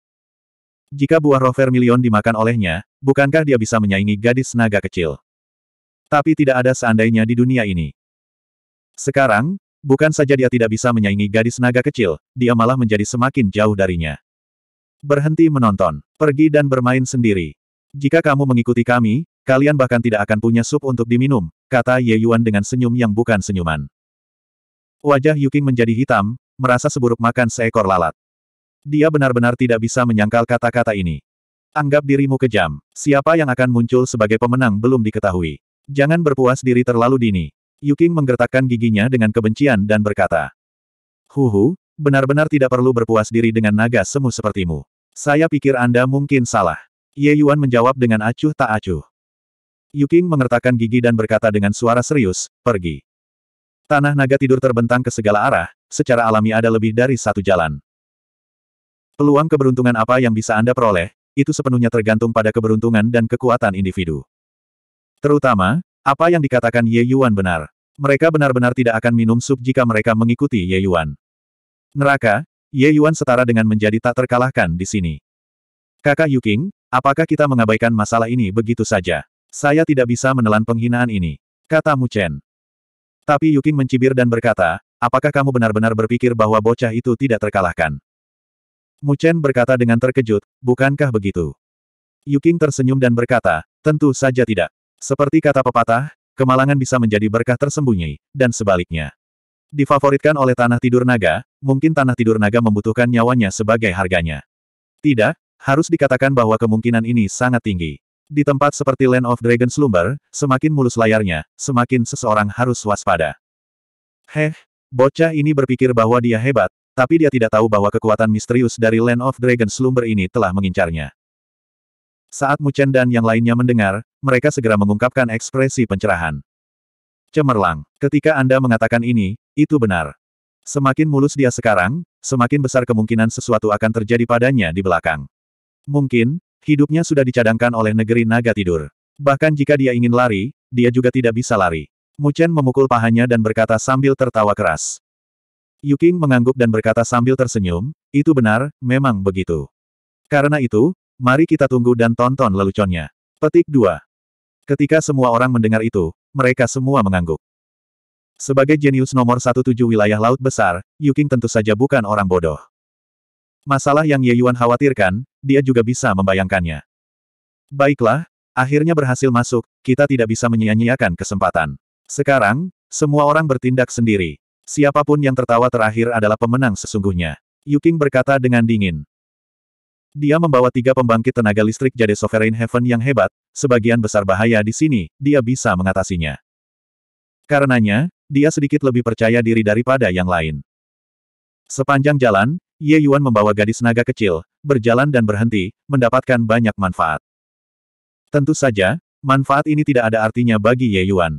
Jika buah roh vermilion dimakan olehnya, bukankah dia bisa menyaingi gadis naga kecil? Tapi tidak ada seandainya di dunia ini. Sekarang, bukan saja dia tidak bisa menyaingi gadis naga kecil, dia malah menjadi semakin jauh darinya. Berhenti menonton, pergi dan bermain sendiri. Jika kamu mengikuti kami, kalian bahkan tidak akan punya sup untuk diminum, kata Ye Yuan dengan senyum yang bukan senyuman. Wajah Yuking menjadi hitam, merasa seburuk makan seekor lalat. Dia benar-benar tidak bisa menyangkal kata-kata ini. Anggap dirimu kejam, siapa yang akan muncul sebagai pemenang belum diketahui. Jangan berpuas diri terlalu dini. Yuking menggertakkan giginya dengan kebencian dan berkata. Huhu, benar-benar tidak perlu berpuas diri dengan naga semu sepertimu. Saya pikir Anda mungkin salah. Ye Yuan menjawab dengan acuh tak acuh. Yuking mengertakkan gigi dan berkata dengan suara serius, pergi. Tanah naga tidur terbentang ke segala arah, secara alami ada lebih dari satu jalan. Peluang keberuntungan apa yang bisa Anda peroleh, itu sepenuhnya tergantung pada keberuntungan dan kekuatan individu. Terutama, apa yang dikatakan Ye Yuan benar. Mereka benar-benar tidak akan minum sup jika mereka mengikuti Ye Yuan. Neraka, Ye Yuan setara dengan menjadi tak terkalahkan di sini. Kakak Yuking, apakah kita mengabaikan masalah ini begitu saja? Saya tidak bisa menelan penghinaan ini, kata Mu Chen. Tapi Yuking mencibir dan berkata, apakah kamu benar-benar berpikir bahwa bocah itu tidak terkalahkan? Mu Chen berkata dengan terkejut, bukankah begitu? Yuking tersenyum dan berkata, tentu saja tidak. Seperti kata pepatah, kemalangan bisa menjadi berkah tersembunyi, dan sebaliknya. Difavoritkan oleh tanah tidur naga, mungkin tanah tidur naga membutuhkan nyawanya sebagai harganya. Tidak, harus dikatakan bahwa kemungkinan ini sangat tinggi. Di tempat seperti Land of Dragon Slumber, semakin mulus layarnya, semakin seseorang harus waspada. Heh, bocah ini berpikir bahwa dia hebat, tapi dia tidak tahu bahwa kekuatan misterius dari Land of Dragon Slumber ini telah mengincarnya. Saat Chen dan yang lainnya mendengar, mereka segera mengungkapkan ekspresi pencerahan. Cemerlang. Ketika Anda mengatakan ini, itu benar. Semakin mulus dia sekarang, semakin besar kemungkinan sesuatu akan terjadi padanya di belakang. Mungkin, hidupnya sudah dicadangkan oleh negeri naga tidur. Bahkan jika dia ingin lari, dia juga tidak bisa lari. Muchen memukul pahanya dan berkata sambil tertawa keras. Yuking mengangguk dan berkata sambil tersenyum, itu benar, memang begitu. Karena itu, mari kita tunggu dan tonton leluconnya. Petik 2. Ketika semua orang mendengar itu, mereka semua mengangguk. Sebagai jenius nomor satu tujuh wilayah laut besar, Yuking tentu saja bukan orang bodoh. Masalah yang Ye Yuan khawatirkan, dia juga bisa membayangkannya. Baiklah, akhirnya berhasil masuk, kita tidak bisa menyia-nyiakan kesempatan. Sekarang, semua orang bertindak sendiri. Siapapun yang tertawa terakhir adalah pemenang sesungguhnya. Yuking berkata dengan dingin. Dia membawa tiga pembangkit tenaga listrik Jade Sovereign Heaven yang hebat, sebagian besar bahaya di sini, dia bisa mengatasinya. Karenanya, dia sedikit lebih percaya diri daripada yang lain. Sepanjang jalan, Ye Yuan membawa gadis naga kecil, berjalan dan berhenti, mendapatkan banyak manfaat. Tentu saja, manfaat ini tidak ada artinya bagi Ye Yuan.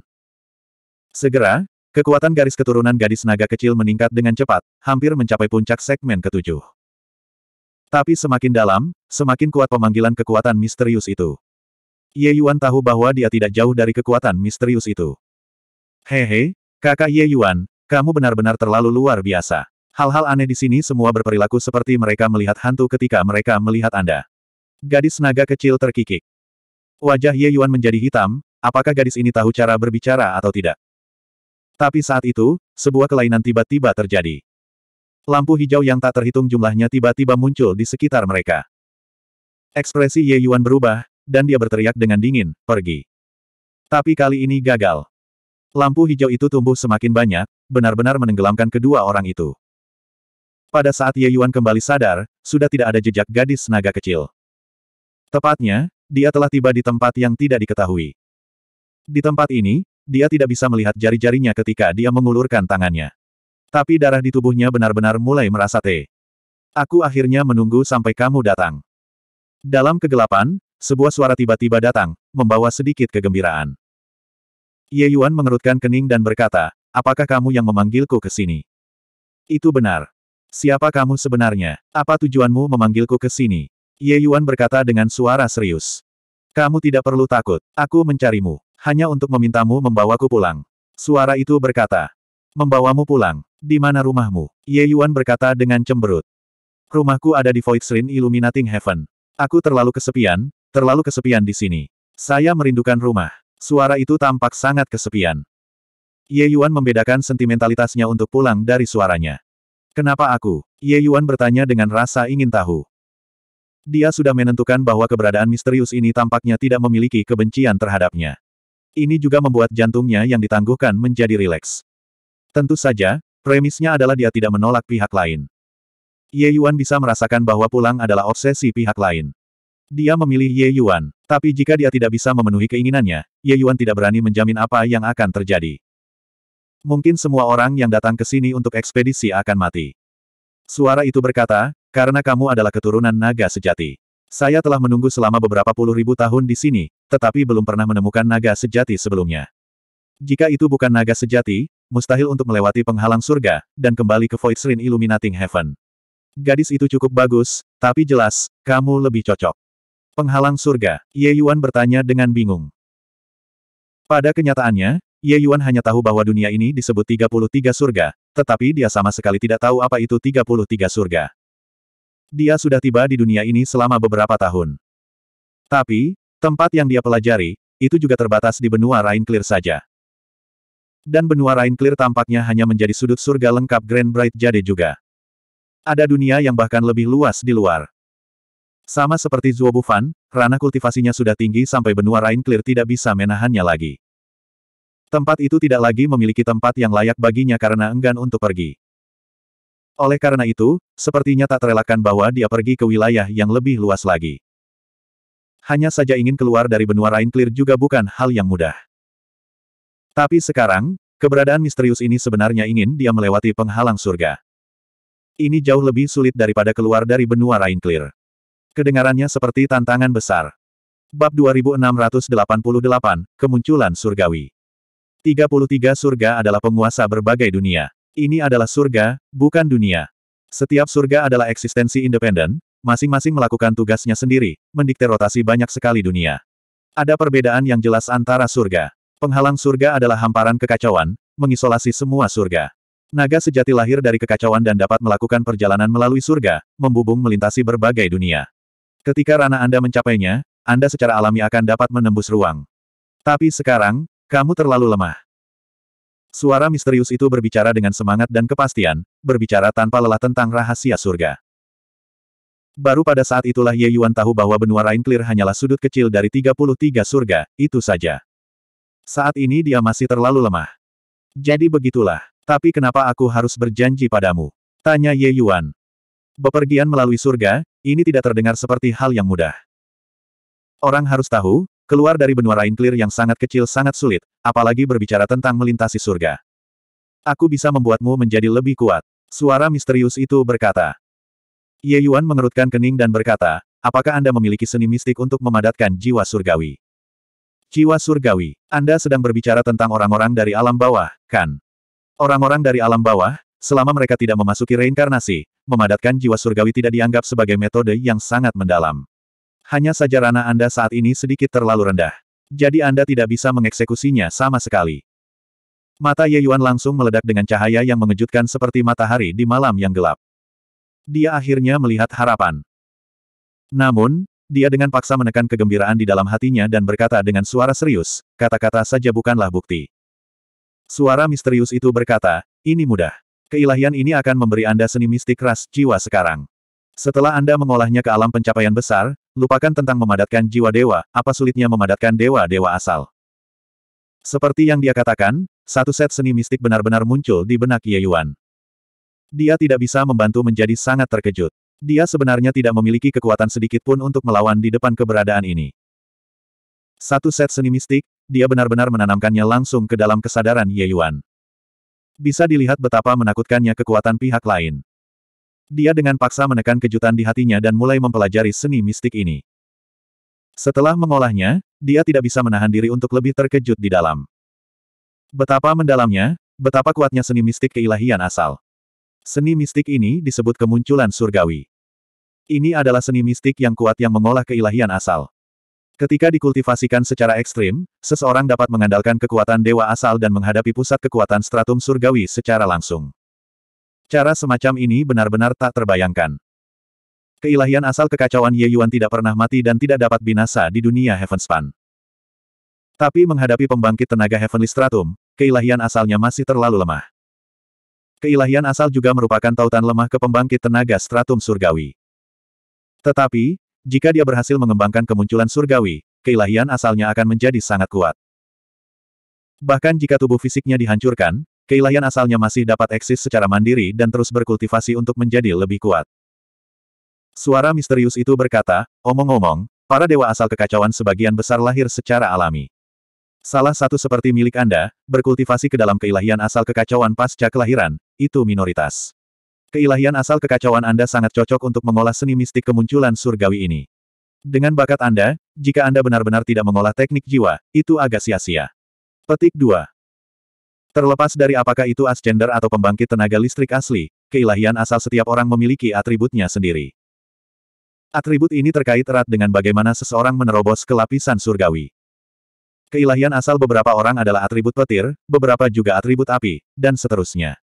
Segera, kekuatan garis keturunan gadis naga kecil meningkat dengan cepat, hampir mencapai puncak segmen ketujuh. Tapi semakin dalam, semakin kuat pemanggilan kekuatan misterius itu. Ye Yuan tahu bahwa dia tidak jauh dari kekuatan misterius itu. Hehe, kakak Ye Yuan, kamu benar-benar terlalu luar biasa. Hal-hal aneh di sini semua berperilaku seperti mereka melihat hantu ketika mereka melihat Anda. Gadis naga kecil terkikik. Wajah Ye Yuan menjadi hitam, apakah gadis ini tahu cara berbicara atau tidak? Tapi saat itu, sebuah kelainan tiba-tiba terjadi. Lampu hijau yang tak terhitung jumlahnya tiba-tiba muncul di sekitar mereka. Ekspresi Ye Yuan berubah, dan dia berteriak dengan dingin, pergi. Tapi kali ini gagal. Lampu hijau itu tumbuh semakin banyak, benar-benar menenggelamkan kedua orang itu. Pada saat Ye Yuan kembali sadar, sudah tidak ada jejak gadis naga kecil. Tepatnya, dia telah tiba di tempat yang tidak diketahui. Di tempat ini, dia tidak bisa melihat jari-jarinya ketika dia mengulurkan tangannya. Tapi darah di tubuhnya benar-benar mulai merasa teh. Aku akhirnya menunggu sampai kamu datang. Dalam kegelapan, sebuah suara tiba-tiba datang, membawa sedikit kegembiraan. Ye Yuan mengerutkan kening dan berkata, apakah kamu yang memanggilku ke sini? Itu benar. Siapa kamu sebenarnya? Apa tujuanmu memanggilku ke sini? Ye Yuan berkata dengan suara serius. Kamu tidak perlu takut, aku mencarimu, hanya untuk memintamu membawaku pulang. Suara itu berkata, membawamu pulang. Di mana rumahmu? Ye Yuan berkata dengan cemberut. Rumahku ada di Void Voidsrin Illuminating Heaven. Aku terlalu kesepian, terlalu kesepian di sini. Saya merindukan rumah. Suara itu tampak sangat kesepian. Ye Yuan membedakan sentimentalitasnya untuk pulang dari suaranya. Kenapa aku? Ye Yuan bertanya dengan rasa ingin tahu. Dia sudah menentukan bahwa keberadaan misterius ini tampaknya tidak memiliki kebencian terhadapnya. Ini juga membuat jantungnya yang ditangguhkan menjadi rileks. Tentu saja, Premisnya adalah dia tidak menolak pihak lain. Ye Yuan bisa merasakan bahwa pulang adalah obsesi pihak lain. Dia memilih Ye Yuan, tapi jika dia tidak bisa memenuhi keinginannya, Ye Yuan tidak berani menjamin apa yang akan terjadi. Mungkin semua orang yang datang ke sini untuk ekspedisi akan mati. Suara itu berkata, karena kamu adalah keturunan naga sejati. Saya telah menunggu selama beberapa puluh ribu tahun di sini, tetapi belum pernah menemukan naga sejati sebelumnya. Jika itu bukan naga sejati, mustahil untuk melewati penghalang surga, dan kembali ke Void Shrine Illuminating Heaven. Gadis itu cukup bagus, tapi jelas, kamu lebih cocok. Penghalang surga, Ye Yuan bertanya dengan bingung. Pada kenyataannya, Ye Yuan hanya tahu bahwa dunia ini disebut 33 surga, tetapi dia sama sekali tidak tahu apa itu 33 surga. Dia sudah tiba di dunia ini selama beberapa tahun. Tapi, tempat yang dia pelajari, itu juga terbatas di benua Rain Clear saja dan benua Rain Clear tampaknya hanya menjadi sudut surga lengkap Grand Bright Jade juga. Ada dunia yang bahkan lebih luas di luar. Sama seperti Zuobufan, ranah kultivasinya sudah tinggi sampai benua Rain Clear tidak bisa menahannya lagi. Tempat itu tidak lagi memiliki tempat yang layak baginya karena enggan untuk pergi. Oleh karena itu, sepertinya tak terelakkan bahwa dia pergi ke wilayah yang lebih luas lagi. Hanya saja ingin keluar dari benua Rain Clear juga bukan hal yang mudah. Tapi sekarang, keberadaan misterius ini sebenarnya ingin dia melewati penghalang surga. Ini jauh lebih sulit daripada keluar dari benua Rainclear. Kedengarannya seperti tantangan besar. Bab 2688, Kemunculan Surgawi 33 surga adalah penguasa berbagai dunia. Ini adalah surga, bukan dunia. Setiap surga adalah eksistensi independen, masing-masing melakukan tugasnya sendiri, mendikte rotasi banyak sekali dunia. Ada perbedaan yang jelas antara surga. Penghalang surga adalah hamparan kekacauan, mengisolasi semua surga. Naga sejati lahir dari kekacauan dan dapat melakukan perjalanan melalui surga, membubung melintasi berbagai dunia. Ketika rana Anda mencapainya, Anda secara alami akan dapat menembus ruang. Tapi sekarang, kamu terlalu lemah. Suara misterius itu berbicara dengan semangat dan kepastian, berbicara tanpa lelah tentang rahasia surga. Baru pada saat itulah Ye Yuan tahu bahwa benua Rainclear hanyalah sudut kecil dari 33 surga, itu saja. Saat ini dia masih terlalu lemah. Jadi begitulah. Tapi kenapa aku harus berjanji padamu? Tanya Ye Yuan. Bepergian melalui surga, ini tidak terdengar seperti hal yang mudah. Orang harus tahu, keluar dari benua Rainclear yang sangat kecil sangat sulit, apalagi berbicara tentang melintasi surga. Aku bisa membuatmu menjadi lebih kuat. Suara misterius itu berkata. Ye Yuan mengerutkan kening dan berkata, apakah Anda memiliki seni mistik untuk memadatkan jiwa surgawi? Jiwa surgawi. Anda sedang berbicara tentang orang-orang dari alam bawah, kan? Orang-orang dari alam bawah, selama mereka tidak memasuki reinkarnasi, memadatkan jiwa surgawi tidak dianggap sebagai metode yang sangat mendalam. Hanya saja rana Anda saat ini sedikit terlalu rendah. Jadi Anda tidak bisa mengeksekusinya sama sekali. Mata Ye Yuan langsung meledak dengan cahaya yang mengejutkan seperti matahari di malam yang gelap. Dia akhirnya melihat harapan. Namun, dia dengan paksa menekan kegembiraan di dalam hatinya dan berkata dengan suara serius, kata-kata saja bukanlah bukti. Suara misterius itu berkata, ini mudah. Keilahian ini akan memberi Anda seni mistik ras jiwa sekarang. Setelah Anda mengolahnya ke alam pencapaian besar, lupakan tentang memadatkan jiwa dewa, apa sulitnya memadatkan dewa-dewa asal. Seperti yang dia katakan, satu set seni mistik benar-benar muncul di benak Ye Yuan. Dia tidak bisa membantu menjadi sangat terkejut. Dia sebenarnya tidak memiliki kekuatan sedikit pun untuk melawan di depan keberadaan ini. Satu set seni mistik, dia benar-benar menanamkannya langsung ke dalam kesadaran Ye Yuan. Bisa dilihat betapa menakutkannya kekuatan pihak lain. Dia dengan paksa menekan kejutan di hatinya dan mulai mempelajari seni mistik ini. Setelah mengolahnya, dia tidak bisa menahan diri untuk lebih terkejut di dalam. Betapa mendalamnya, betapa kuatnya seni mistik keilahian asal. Seni mistik ini disebut kemunculan surgawi. Ini adalah seni mistik yang kuat yang mengolah keilahian asal. Ketika dikultivasikan secara ekstrim, seseorang dapat mengandalkan kekuatan dewa asal dan menghadapi pusat kekuatan stratum surgawi secara langsung. Cara semacam ini benar-benar tak terbayangkan. Keilahian asal kekacauan Ye Yuan tidak pernah mati dan tidak dapat binasa di dunia Heavenspan. Tapi menghadapi pembangkit tenaga Heavenly Stratum, keilahian asalnya masih terlalu lemah. Keilahian asal juga merupakan tautan lemah ke pembangkit tenaga stratum surgawi. Tetapi, jika dia berhasil mengembangkan kemunculan surgawi, keilahian asalnya akan menjadi sangat kuat. Bahkan jika tubuh fisiknya dihancurkan, keilahian asalnya masih dapat eksis secara mandiri dan terus berkultivasi untuk menjadi lebih kuat. Suara misterius itu berkata, omong-omong, para dewa asal kekacauan sebagian besar lahir secara alami. Salah satu seperti milik Anda, berkultivasi ke dalam keilahian asal kekacauan pasca kelahiran, itu minoritas. Keilahian asal kekacauan Anda sangat cocok untuk mengolah seni mistik kemunculan surgawi ini. Dengan bakat Anda, jika Anda benar-benar tidak mengolah teknik jiwa, itu agak sia-sia. Petik 2. Terlepas dari apakah itu ascender atau pembangkit tenaga listrik asli, keilahian asal setiap orang memiliki atributnya sendiri. Atribut ini terkait erat dengan bagaimana seseorang menerobos kelapisan surgawi. Keilahian asal beberapa orang adalah atribut petir, beberapa juga atribut api, dan seterusnya.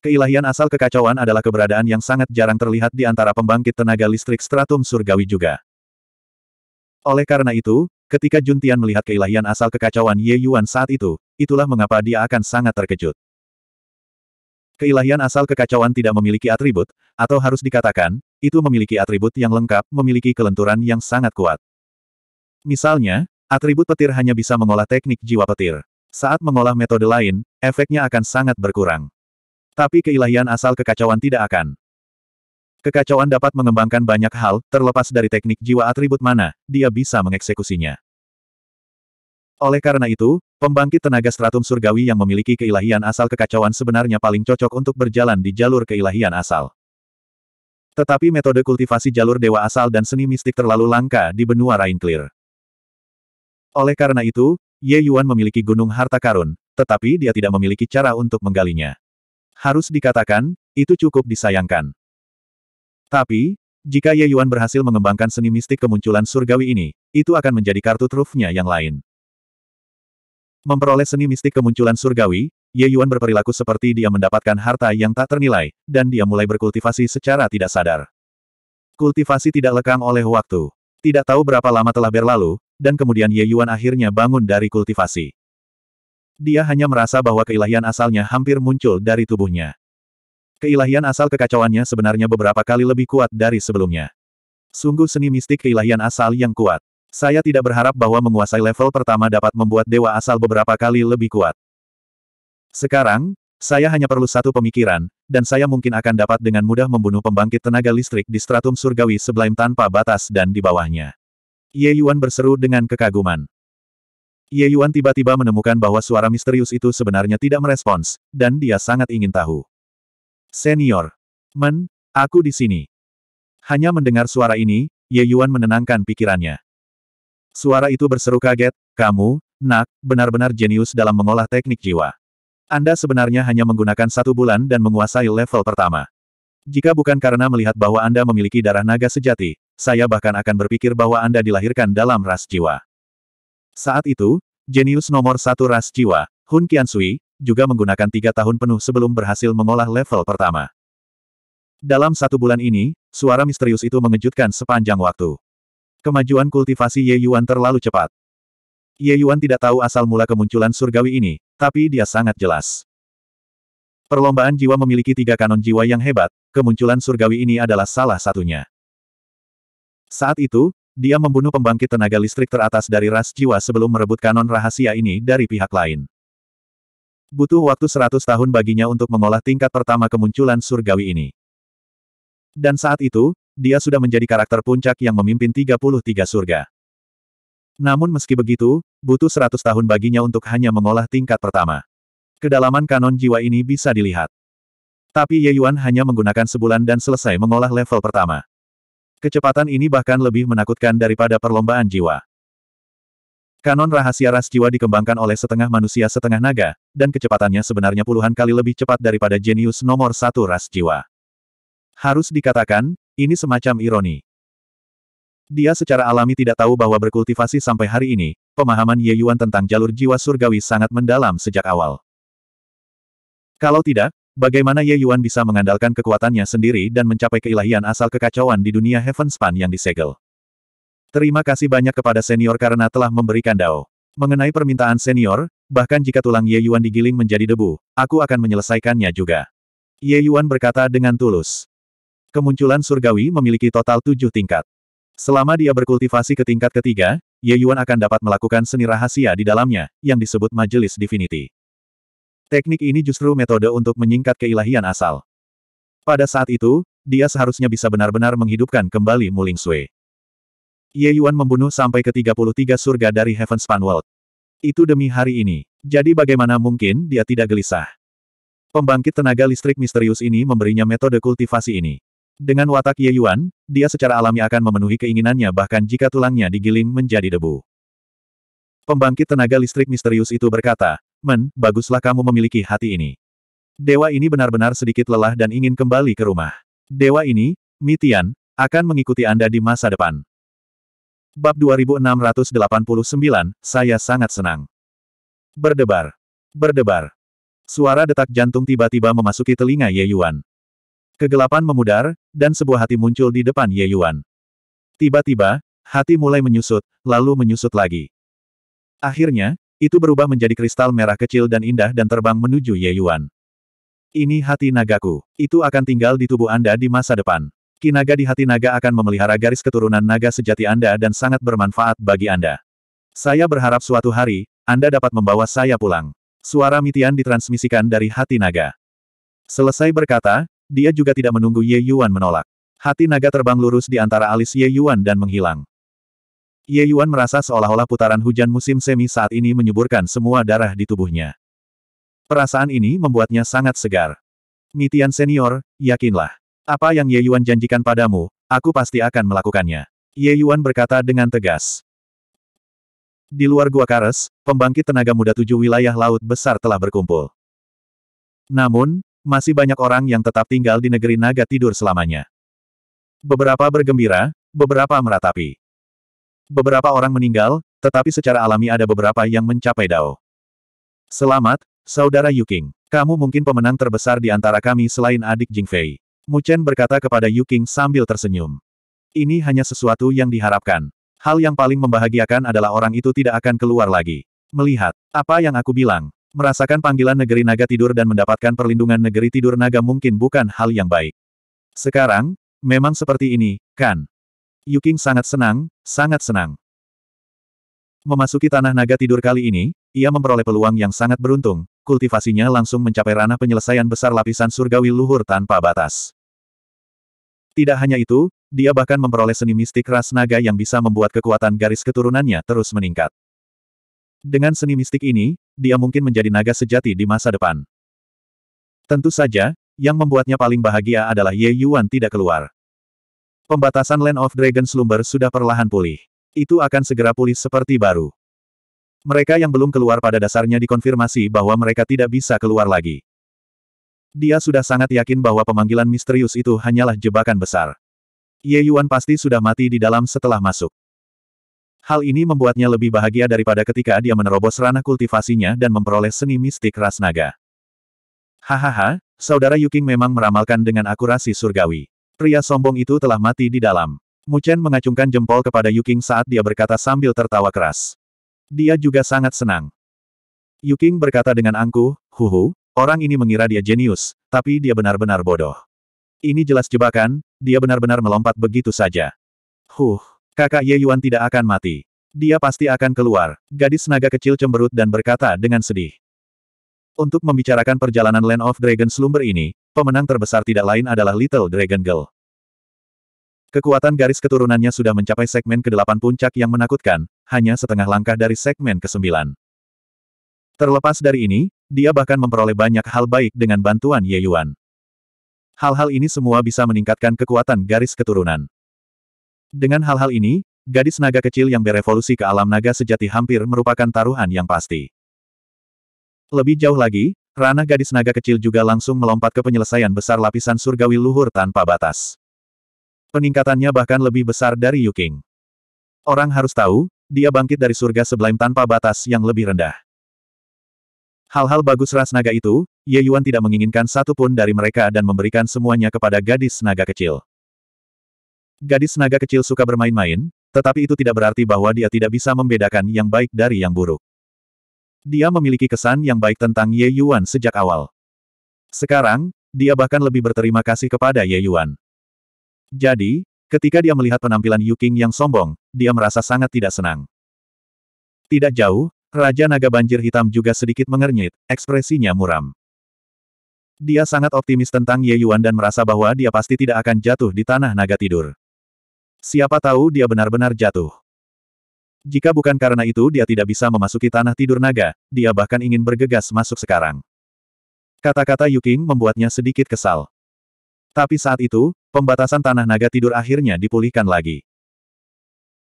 Keilahian asal kekacauan adalah keberadaan yang sangat jarang terlihat di antara pembangkit tenaga listrik stratum surgawi juga. Oleh karena itu, ketika Juntian melihat keilahian asal kekacauan Ye Yuan saat itu, itulah mengapa dia akan sangat terkejut. Keilahian asal kekacauan tidak memiliki atribut, atau harus dikatakan, itu memiliki atribut yang lengkap, memiliki kelenturan yang sangat kuat. Misalnya, Atribut petir hanya bisa mengolah teknik jiwa petir. Saat mengolah metode lain, efeknya akan sangat berkurang. Tapi keilahian asal kekacauan tidak akan. Kekacauan dapat mengembangkan banyak hal, terlepas dari teknik jiwa atribut mana, dia bisa mengeksekusinya. Oleh karena itu, pembangkit tenaga stratum surgawi yang memiliki keilahian asal kekacauan sebenarnya paling cocok untuk berjalan di jalur keilahian asal. Tetapi metode kultivasi jalur dewa asal dan seni mistik terlalu langka di benua Rainclear. Oleh karena itu, Ye Yuan memiliki gunung harta karun, tetapi dia tidak memiliki cara untuk menggalinya. Harus dikatakan, itu cukup disayangkan. Tapi, jika Ye Yuan berhasil mengembangkan seni mistik kemunculan surgawi ini, itu akan menjadi kartu trufnya yang lain. Memperoleh seni mistik kemunculan surgawi, Ye Yuan berperilaku seperti dia mendapatkan harta yang tak ternilai, dan dia mulai berkultivasi secara tidak sadar. Kultivasi tidak lekang oleh waktu. Tidak tahu berapa lama telah berlalu, dan kemudian Ye Yuan akhirnya bangun dari kultivasi. Dia hanya merasa bahwa keilahian asalnya hampir muncul dari tubuhnya. Keilahian asal kekacauannya sebenarnya beberapa kali lebih kuat dari sebelumnya. Sungguh seni mistik keilahian asal yang kuat. Saya tidak berharap bahwa menguasai level pertama dapat membuat dewa asal beberapa kali lebih kuat. Sekarang, saya hanya perlu satu pemikiran, dan saya mungkin akan dapat dengan mudah membunuh pembangkit tenaga listrik di stratum surgawi sebelum tanpa batas dan di bawahnya. Ye Yuan berseru dengan kekaguman. Ye Yuan tiba-tiba menemukan bahwa suara misterius itu sebenarnya tidak merespons, dan dia sangat ingin tahu. Senior. Men, aku di sini. Hanya mendengar suara ini, Ye Yuan menenangkan pikirannya. Suara itu berseru kaget, kamu, nak, benar-benar jenius dalam mengolah teknik jiwa. Anda sebenarnya hanya menggunakan satu bulan dan menguasai level pertama. Jika bukan karena melihat bahwa Anda memiliki darah naga sejati, saya bahkan akan berpikir bahwa Anda dilahirkan dalam ras jiwa. Saat itu, jenius nomor satu ras jiwa, Hun Qiansui, juga menggunakan tiga tahun penuh sebelum berhasil mengolah level pertama. Dalam satu bulan ini, suara misterius itu mengejutkan sepanjang waktu. Kemajuan kultivasi Ye Yuan terlalu cepat. Ye Yuan tidak tahu asal mula kemunculan surgawi ini, tapi dia sangat jelas. Perlombaan jiwa memiliki tiga kanon jiwa yang hebat, kemunculan surgawi ini adalah salah satunya. Saat itu, dia membunuh pembangkit tenaga listrik teratas dari ras jiwa sebelum merebut kanon rahasia ini dari pihak lain. Butuh waktu 100 tahun baginya untuk mengolah tingkat pertama kemunculan surgawi ini. Dan saat itu, dia sudah menjadi karakter puncak yang memimpin 33 surga. Namun meski begitu, butuh 100 tahun baginya untuk hanya mengolah tingkat pertama. Kedalaman kanon jiwa ini bisa dilihat. Tapi Ye Yuan hanya menggunakan sebulan dan selesai mengolah level pertama. Kecepatan ini bahkan lebih menakutkan daripada perlombaan jiwa. Kanon rahasia ras jiwa dikembangkan oleh setengah manusia setengah naga, dan kecepatannya sebenarnya puluhan kali lebih cepat daripada jenius nomor satu ras jiwa. Harus dikatakan, ini semacam ironi. Dia secara alami tidak tahu bahwa berkultivasi sampai hari ini, pemahaman Ye Yuan tentang jalur jiwa surgawi sangat mendalam sejak awal. Kalau tidak, bagaimana Ye Yuan bisa mengandalkan kekuatannya sendiri dan mencapai keilahian asal kekacauan di dunia Heaven Span yang disegel? Terima kasih banyak kepada senior karena telah memberikan dao. Mengenai permintaan senior, bahkan jika tulang Ye Yuan digiling menjadi debu, aku akan menyelesaikannya juga. Ye Yuan berkata dengan tulus. Kemunculan surgawi memiliki total tujuh tingkat. Selama dia berkultivasi ke tingkat ketiga, Ye Yuan akan dapat melakukan seni rahasia di dalamnya, yang disebut Majelis Divinity. Teknik ini justru metode untuk menyingkat keilahian asal. Pada saat itu, dia seharusnya bisa benar-benar menghidupkan kembali Muling Sui. Ye Yuan membunuh sampai ke 33 surga dari Heaven Span World. Itu demi hari ini. Jadi bagaimana mungkin dia tidak gelisah? Pembangkit tenaga listrik misterius ini memberinya metode kultivasi ini. Dengan watak Ye Yuan, dia secara alami akan memenuhi keinginannya bahkan jika tulangnya digiling menjadi debu. Pembangkit tenaga listrik misterius itu berkata, Men, baguslah kamu memiliki hati ini. Dewa ini benar-benar sedikit lelah dan ingin kembali ke rumah. Dewa ini, Mitian, akan mengikuti Anda di masa depan. Bab 2689, saya sangat senang. Berdebar. Berdebar. Suara detak jantung tiba-tiba memasuki telinga Ye Yuan. Kegelapan memudar, dan sebuah hati muncul di depan Ye Yuan. Tiba-tiba, hati mulai menyusut, lalu menyusut lagi. Akhirnya, itu berubah menjadi kristal merah kecil dan indah dan terbang menuju Ye Yuan. Ini hati nagaku. Itu akan tinggal di tubuh Anda di masa depan. Kinaga di hati naga akan memelihara garis keturunan naga sejati Anda dan sangat bermanfaat bagi Anda. Saya berharap suatu hari, Anda dapat membawa saya pulang. Suara Mitian ditransmisikan dari hati naga. Selesai berkata, dia juga tidak menunggu Ye Yuan menolak. Hati naga terbang lurus di antara alis Ye Yuan dan menghilang. Ye Yuan merasa seolah-olah putaran hujan musim semi saat ini menyuburkan semua darah di tubuhnya. Perasaan ini membuatnya sangat segar. Mitian Senior, yakinlah. Apa yang Ye Yuan janjikan padamu, aku pasti akan melakukannya. Ye Yuan berkata dengan tegas. Di luar Gua Kares, pembangkit tenaga muda tujuh wilayah laut besar telah berkumpul. Namun, masih banyak orang yang tetap tinggal di negeri naga tidur selamanya. Beberapa bergembira, beberapa meratapi. Beberapa orang meninggal, tetapi secara alami ada beberapa yang mencapai Dao. Selamat, Saudara Yuking. Kamu mungkin pemenang terbesar di antara kami selain adik Jingfei. Mu Chen berkata kepada Yuking sambil tersenyum. Ini hanya sesuatu yang diharapkan. Hal yang paling membahagiakan adalah orang itu tidak akan keluar lagi. Melihat, apa yang aku bilang, merasakan panggilan negeri naga tidur dan mendapatkan perlindungan negeri tidur naga mungkin bukan hal yang baik. Sekarang, memang seperti ini, kan? Yuking sangat senang, sangat senang. Memasuki tanah naga tidur kali ini, ia memperoleh peluang yang sangat beruntung, kultivasinya langsung mencapai ranah penyelesaian besar lapisan surgawi luhur tanpa batas. Tidak hanya itu, dia bahkan memperoleh seni mistik ras naga yang bisa membuat kekuatan garis keturunannya terus meningkat. Dengan seni mistik ini, dia mungkin menjadi naga sejati di masa depan. Tentu saja, yang membuatnya paling bahagia adalah Ye Yuan tidak keluar. Pembatasan Land of Dragon Slumber sudah perlahan pulih. Itu akan segera pulih seperti baru. Mereka yang belum keluar pada dasarnya dikonfirmasi bahwa mereka tidak bisa keluar lagi. Dia sudah sangat yakin bahwa pemanggilan misterius itu hanyalah jebakan besar. Ye Yuan pasti sudah mati di dalam setelah masuk. Hal ini membuatnya lebih bahagia daripada ketika dia menerobos ranah kultivasinya dan memperoleh seni mistik ras naga. Hahaha, saudara Yuking memang meramalkan dengan akurasi surgawi. Pria sombong itu telah mati di dalam. Mu Chen mengacungkan jempol kepada Qing saat dia berkata sambil tertawa keras. Dia juga sangat senang. Qing berkata dengan angkuh, huhu, orang ini mengira dia jenius, tapi dia benar-benar bodoh. Ini jelas jebakan, dia benar-benar melompat begitu saja. Huh, kakak Ye Yuan tidak akan mati. Dia pasti akan keluar. Gadis naga kecil cemberut dan berkata dengan sedih. Untuk membicarakan perjalanan Land of Dragon Slumber ini, pemenang terbesar tidak lain adalah Little Dragon Girl. Kekuatan garis keturunannya sudah mencapai segmen ke-8 puncak yang menakutkan, hanya setengah langkah dari segmen ke-9. Terlepas dari ini, dia bahkan memperoleh banyak hal baik dengan bantuan Ye Yuan. Hal-hal ini semua bisa meningkatkan kekuatan garis keturunan. Dengan hal-hal ini, gadis naga kecil yang berevolusi ke alam naga sejati hampir merupakan taruhan yang pasti. Lebih jauh lagi, ranah gadis naga kecil juga langsung melompat ke penyelesaian besar lapisan surgawi luhur tanpa batas. Peningkatannya bahkan lebih besar dari Yuking. Orang harus tahu, dia bangkit dari surga sebelum tanpa batas yang lebih rendah. Hal-hal bagus ras naga itu, Ye Yuan tidak menginginkan satu pun dari mereka dan memberikan semuanya kepada gadis naga kecil. Gadis naga kecil suka bermain-main, tetapi itu tidak berarti bahwa dia tidak bisa membedakan yang baik dari yang buruk. Dia memiliki kesan yang baik tentang Ye Yuan sejak awal. Sekarang, dia bahkan lebih berterima kasih kepada Ye Yuan. Jadi, ketika dia melihat penampilan Yu Qing yang sombong, dia merasa sangat tidak senang. Tidak jauh, Raja Naga Banjir Hitam juga sedikit mengernyit, ekspresinya muram. Dia sangat optimis tentang Ye Yuan dan merasa bahwa dia pasti tidak akan jatuh di tanah naga tidur. Siapa tahu dia benar-benar jatuh. Jika bukan karena itu dia tidak bisa memasuki tanah tidur naga, dia bahkan ingin bergegas masuk sekarang. Kata-kata Yuking membuatnya sedikit kesal. Tapi saat itu, pembatasan tanah naga tidur akhirnya dipulihkan lagi.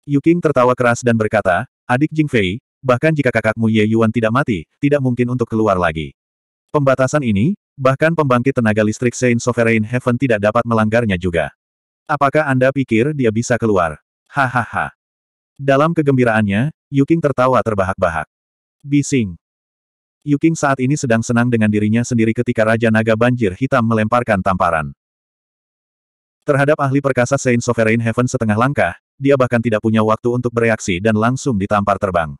Yuking tertawa keras dan berkata, adik Jingfei, bahkan jika kakakmu Ye Yuan tidak mati, tidak mungkin untuk keluar lagi. Pembatasan ini, bahkan pembangkit tenaga listrik Saint Sovereign Heaven tidak dapat melanggarnya juga. Apakah Anda pikir dia bisa keluar? Hahaha. Dalam kegembiraannya, Yuking tertawa terbahak-bahak. Bising. Yuking saat ini sedang senang dengan dirinya sendiri ketika Raja Naga Banjir Hitam melemparkan tamparan. Terhadap ahli perkasa Saint Sovereign Heaven setengah langkah, dia bahkan tidak punya waktu untuk bereaksi dan langsung ditampar terbang.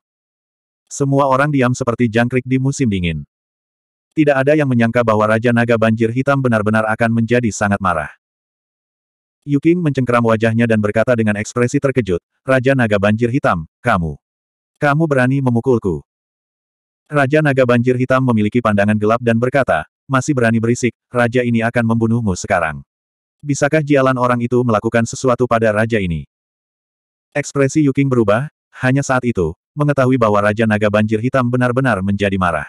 Semua orang diam seperti jangkrik di musim dingin. Tidak ada yang menyangka bahwa Raja Naga Banjir Hitam benar-benar akan menjadi sangat marah. Yuking mencengkeram wajahnya dan berkata dengan ekspresi terkejut, Raja Naga Banjir Hitam, kamu. Kamu berani memukulku. Raja Naga Banjir Hitam memiliki pandangan gelap dan berkata, masih berani berisik, raja ini akan membunuhmu sekarang. Bisakah jalan orang itu melakukan sesuatu pada raja ini? Ekspresi Yuking berubah, hanya saat itu, mengetahui bahwa Raja Naga Banjir Hitam benar-benar menjadi marah.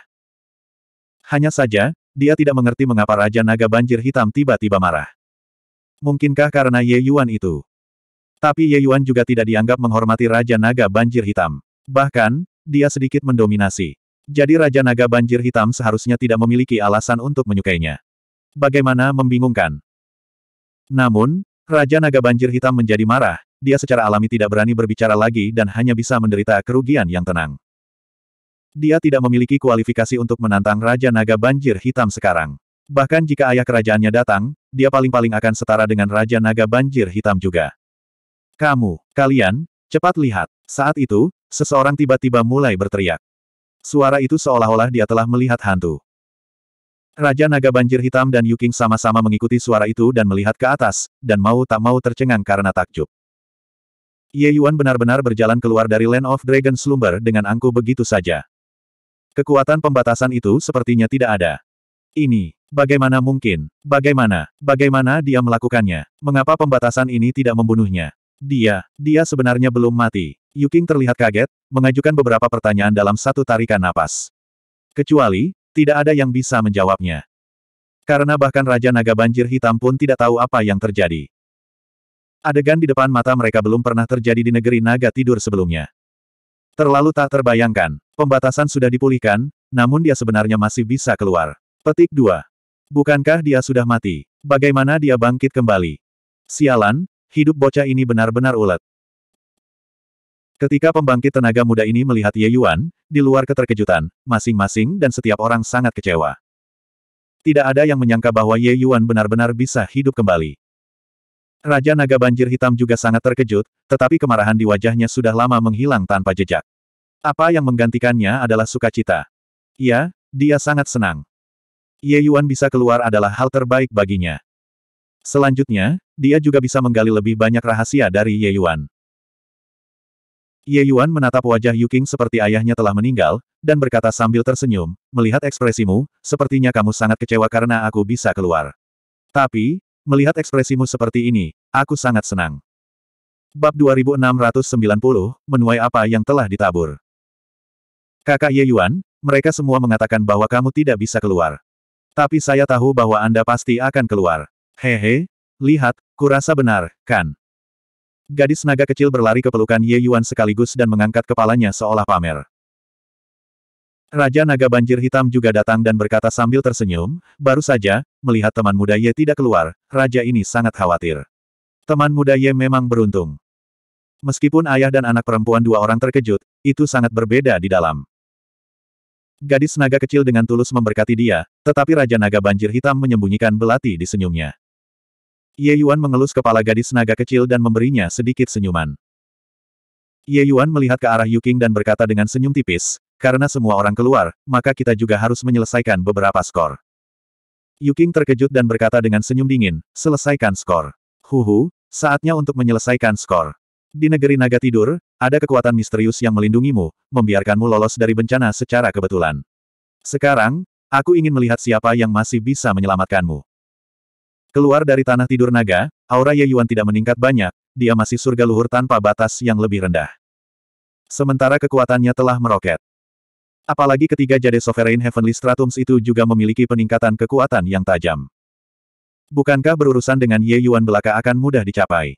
Hanya saja, dia tidak mengerti mengapa Raja Naga Banjir Hitam tiba-tiba marah. Mungkinkah karena Ye Yuan itu? Tapi Ye Yuan juga tidak dianggap menghormati Raja Naga Banjir Hitam. Bahkan, dia sedikit mendominasi. Jadi Raja Naga Banjir Hitam seharusnya tidak memiliki alasan untuk menyukainya. Bagaimana membingungkan. Namun, Raja Naga Banjir Hitam menjadi marah, dia secara alami tidak berani berbicara lagi dan hanya bisa menderita kerugian yang tenang. Dia tidak memiliki kualifikasi untuk menantang Raja Naga Banjir Hitam sekarang. Bahkan jika ayah kerajaannya datang, dia paling-paling akan setara dengan Raja Naga Banjir Hitam juga. Kamu, kalian, cepat lihat. Saat itu, seseorang tiba-tiba mulai berteriak. Suara itu seolah-olah dia telah melihat hantu. Raja Naga Banjir Hitam dan Yuking sama-sama mengikuti suara itu dan melihat ke atas, dan mau tak mau tercengang karena takjub. Ye Yuan benar-benar berjalan keluar dari Land of Dragon Slumber dengan angkuh begitu saja. Kekuatan pembatasan itu sepertinya tidak ada. Ini, bagaimana mungkin? Bagaimana? Bagaimana dia melakukannya? Mengapa pembatasan ini tidak membunuhnya? Dia, dia sebenarnya belum mati. Yuking terlihat kaget, mengajukan beberapa pertanyaan dalam satu tarikan napas. Kecuali, tidak ada yang bisa menjawabnya. Karena bahkan Raja Naga Banjir Hitam pun tidak tahu apa yang terjadi. Adegan di depan mata mereka belum pernah terjadi di negeri naga tidur sebelumnya. Terlalu tak terbayangkan, pembatasan sudah dipulihkan, namun dia sebenarnya masih bisa keluar. Petik 2. Bukankah dia sudah mati? Bagaimana dia bangkit kembali? Sialan, Hidup bocah ini benar-benar ulet. Ketika pembangkit tenaga muda ini melihat Ye Yuan, di luar keterkejutan, masing-masing dan setiap orang sangat kecewa. Tidak ada yang menyangka bahwa Ye Yuan benar-benar bisa hidup kembali. Raja Naga Banjir Hitam juga sangat terkejut, tetapi kemarahan di wajahnya sudah lama menghilang tanpa jejak. Apa yang menggantikannya adalah sukacita. Ya, dia sangat senang. Ye Yuan bisa keluar adalah hal terbaik baginya. Selanjutnya, dia juga bisa menggali lebih banyak rahasia dari Ye Yuan. Ye Yuan menatap wajah Qing seperti ayahnya telah meninggal, dan berkata sambil tersenyum, melihat ekspresimu, sepertinya kamu sangat kecewa karena aku bisa keluar. Tapi, melihat ekspresimu seperti ini, aku sangat senang. Bab 2690, menuai apa yang telah ditabur. Kakak Ye Yuan, mereka semua mengatakan bahwa kamu tidak bisa keluar. Tapi saya tahu bahwa Anda pasti akan keluar. Hehe, lihat, kurasa benar, kan? Gadis naga kecil berlari ke pelukan Ye Yuan sekaligus dan mengangkat kepalanya seolah pamer. Raja naga banjir hitam juga datang dan berkata sambil tersenyum, baru saja, melihat teman muda Ye tidak keluar, raja ini sangat khawatir. Teman muda Ye memang beruntung. Meskipun ayah dan anak perempuan dua orang terkejut, itu sangat berbeda di dalam. Gadis naga kecil dengan tulus memberkati dia, tetapi Raja Naga Banjir Hitam menyembunyikan belati di senyumnya. Ye Yuan mengelus kepala gadis naga kecil dan memberinya sedikit senyuman. Ye Yuan melihat ke arah Yuking dan berkata dengan senyum tipis, karena semua orang keluar, maka kita juga harus menyelesaikan beberapa skor. Yuking terkejut dan berkata dengan senyum dingin, selesaikan skor. Huhu, saatnya untuk menyelesaikan skor. Di negeri naga tidur, ada kekuatan misterius yang melindungimu, membiarkanmu lolos dari bencana secara kebetulan. Sekarang, aku ingin melihat siapa yang masih bisa menyelamatkanmu. Keluar dari tanah tidur naga, aura Ye Yuan tidak meningkat banyak, dia masih surga luhur tanpa batas yang lebih rendah. Sementara kekuatannya telah meroket. Apalagi ketiga jade sovereign heavenly stratums itu juga memiliki peningkatan kekuatan yang tajam. Bukankah berurusan dengan Ye Yuan belaka akan mudah dicapai?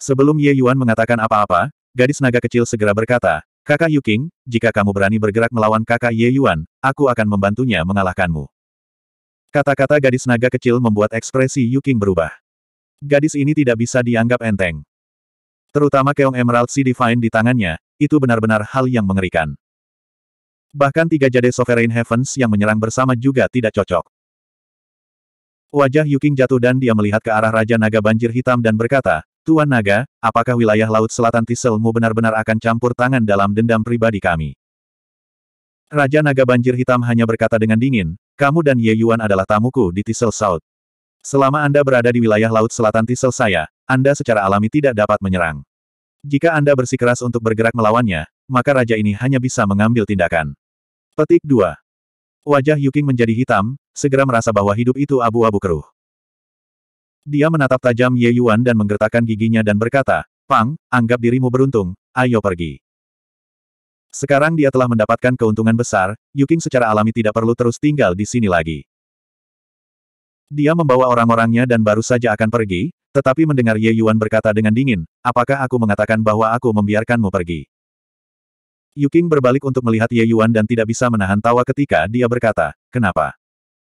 Sebelum Ye Yuan mengatakan apa-apa, gadis naga kecil segera berkata, Kakak Yuking, jika kamu berani bergerak melawan kakak Ye Yuan, aku akan membantunya mengalahkanmu. Kata-kata gadis naga kecil membuat ekspresi Yuking berubah. Gadis ini tidak bisa dianggap enteng. Terutama keong Emerald Sea Divine di tangannya, itu benar-benar hal yang mengerikan. Bahkan tiga jade Sovereign Heavens yang menyerang bersama juga tidak cocok. Wajah Yuking jatuh dan dia melihat ke arah Raja Naga Banjir Hitam dan berkata, Tuan Naga, apakah wilayah Laut Selatan Tiselmu benar-benar akan campur tangan dalam dendam pribadi kami? Raja Naga Banjir Hitam hanya berkata dengan dingin, kamu dan Ye Yuan adalah tamuku di Tisel South. Selama Anda berada di wilayah Laut Selatan Tisel saya, Anda secara alami tidak dapat menyerang. Jika Anda bersikeras untuk bergerak melawannya, maka raja ini hanya bisa mengambil tindakan. Petik 2. Wajah Yuking menjadi hitam, segera merasa bahwa hidup itu abu-abu keruh. Dia menatap tajam Ye Yuan dan menggertakkan giginya dan berkata, Pang, anggap dirimu beruntung, ayo pergi. Sekarang dia telah mendapatkan keuntungan besar, Yuking secara alami tidak perlu terus tinggal di sini lagi. Dia membawa orang-orangnya dan baru saja akan pergi, tetapi mendengar Ye Yuan berkata dengan dingin, apakah aku mengatakan bahwa aku membiarkanmu pergi? Yuking berbalik untuk melihat Ye Yuan dan tidak bisa menahan tawa ketika dia berkata, kenapa?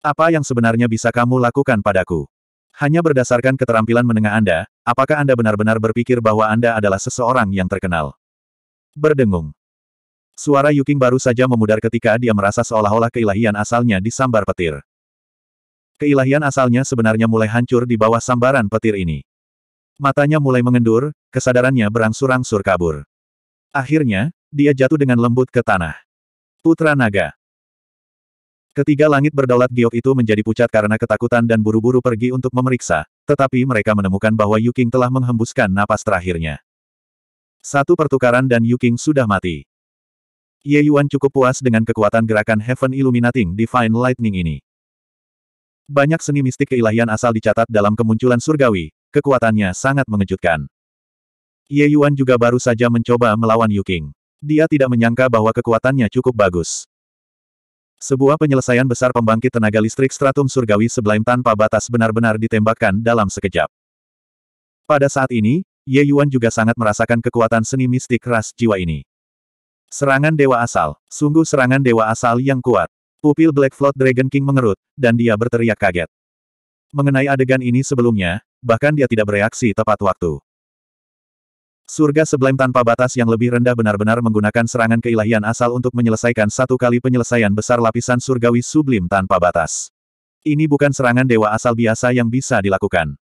Apa yang sebenarnya bisa kamu lakukan padaku? Hanya berdasarkan keterampilan menengah Anda, apakah Anda benar-benar berpikir bahwa Anda adalah seseorang yang terkenal? Berdengung. Suara Yuking baru saja memudar ketika dia merasa seolah-olah keilahian asalnya disambar petir. Keilahian asalnya sebenarnya mulai hancur di bawah sambaran petir ini. Matanya mulai mengendur, kesadarannya berangsur-angsur kabur. Akhirnya, dia jatuh dengan lembut ke tanah. Putra Naga Ketiga langit berdaulat giok itu menjadi pucat karena ketakutan dan buru-buru pergi untuk memeriksa, tetapi mereka menemukan bahwa Yuking telah menghembuskan napas terakhirnya. Satu pertukaran dan Yuking sudah mati. Ye Yuan cukup puas dengan kekuatan gerakan Heaven Illuminating Divine Lightning ini. Banyak seni mistik keilahian asal dicatat dalam kemunculan surgawi, kekuatannya sangat mengejutkan. Ye Yuan juga baru saja mencoba melawan Yu King. Dia tidak menyangka bahwa kekuatannya cukup bagus. Sebuah penyelesaian besar pembangkit tenaga listrik stratum surgawi sebelum tanpa batas benar-benar ditembakkan dalam sekejap. Pada saat ini, Ye Yuan juga sangat merasakan kekuatan seni mistik ras jiwa ini. Serangan dewa asal. Sungguh serangan dewa asal yang kuat. Pupil Black Flood Dragon King mengerut, dan dia berteriak kaget. Mengenai adegan ini sebelumnya, bahkan dia tidak bereaksi tepat waktu. Surga Sublime tanpa batas yang lebih rendah benar-benar menggunakan serangan keilahian asal untuk menyelesaikan satu kali penyelesaian besar lapisan surgawi sublim tanpa batas. Ini bukan serangan dewa asal biasa yang bisa dilakukan.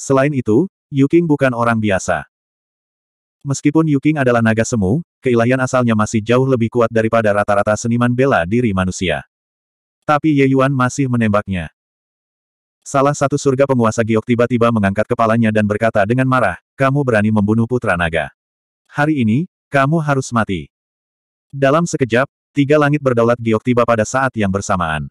Selain itu, Yuking bukan orang biasa. Meskipun Yuking adalah naga semu, keilahian asalnya masih jauh lebih kuat daripada rata-rata seniman bela diri manusia. Tapi Ye Yuan masih menembaknya. Salah satu surga penguasa giok tiba-tiba mengangkat kepalanya dan berkata dengan marah, kamu berani membunuh putra naga. Hari ini, kamu harus mati. Dalam sekejap, tiga langit berdaulat giok tiba pada saat yang bersamaan.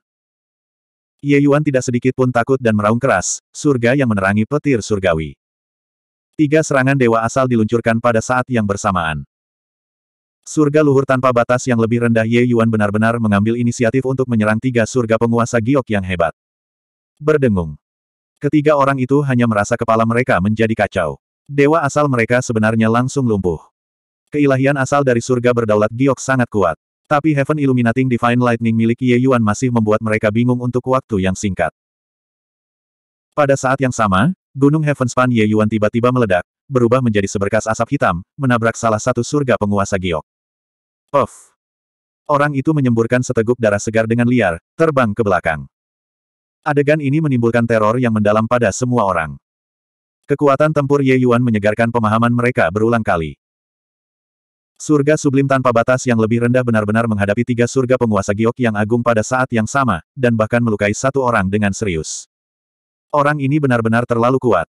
Ye Yuan tidak sedikit pun takut dan meraung keras, surga yang menerangi petir surgawi. Tiga serangan dewa asal diluncurkan pada saat yang bersamaan. Surga luhur tanpa batas yang lebih rendah Ye Yuan benar-benar mengambil inisiatif untuk menyerang tiga surga penguasa giok yang hebat. Berdengung. Ketiga orang itu hanya merasa kepala mereka menjadi kacau. Dewa asal mereka sebenarnya langsung lumpuh. Keilahian asal dari surga berdaulat giok sangat kuat. Tapi Heaven Illuminating Divine Lightning milik Ye Yuan masih membuat mereka bingung untuk waktu yang singkat. Pada saat yang sama, Gunung Heavenspan Ye Yuan tiba-tiba meledak, berubah menjadi seberkas asap hitam, menabrak salah satu surga penguasa giok. Of. Orang itu menyemburkan seteguk darah segar dengan liar, terbang ke belakang. Adegan ini menimbulkan teror yang mendalam pada semua orang. Kekuatan tempur Ye Yuan menyegarkan pemahaman mereka berulang kali. Surga sublim tanpa batas yang lebih rendah benar-benar menghadapi tiga surga penguasa giok yang agung pada saat yang sama, dan bahkan melukai satu orang dengan serius. Orang ini benar-benar terlalu kuat.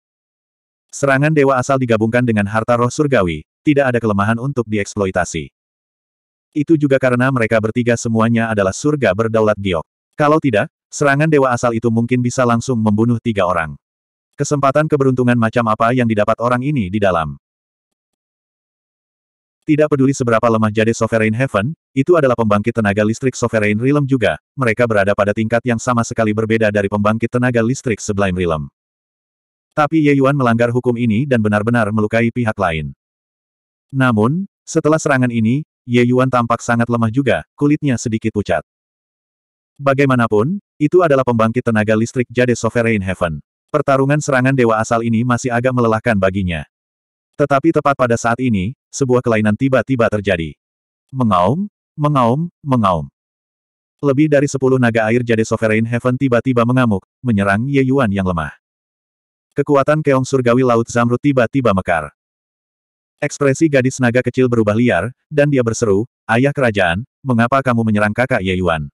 Serangan dewa asal digabungkan dengan harta roh surgawi, tidak ada kelemahan untuk dieksploitasi. Itu juga karena mereka bertiga semuanya adalah surga berdaulat giok. Kalau tidak, serangan dewa asal itu mungkin bisa langsung membunuh tiga orang. Kesempatan keberuntungan macam apa yang didapat orang ini di dalam tidak peduli seberapa lemah Jade Sovereign Heaven, itu adalah pembangkit tenaga listrik Sovereign Realm juga, mereka berada pada tingkat yang sama sekali berbeda dari pembangkit tenaga listrik Sublime Realm. Tapi Ye Yuan melanggar hukum ini dan benar-benar melukai pihak lain. Namun, setelah serangan ini, Ye Yuan tampak sangat lemah juga, kulitnya sedikit pucat. Bagaimanapun, itu adalah pembangkit tenaga listrik Jade Sovereign Heaven. Pertarungan serangan dewa asal ini masih agak melelahkan baginya. Tetapi tepat pada saat ini, sebuah kelainan tiba-tiba terjadi. Mengaum, mengaum, mengaum. Lebih dari sepuluh naga air jade Sovereign Heaven tiba-tiba mengamuk, menyerang Ye Yuan yang lemah. Kekuatan keong surgawi Laut Zamrud tiba-tiba mekar. Ekspresi gadis naga kecil berubah liar, dan dia berseru, Ayah kerajaan, mengapa kamu menyerang kakak Ye Yuan?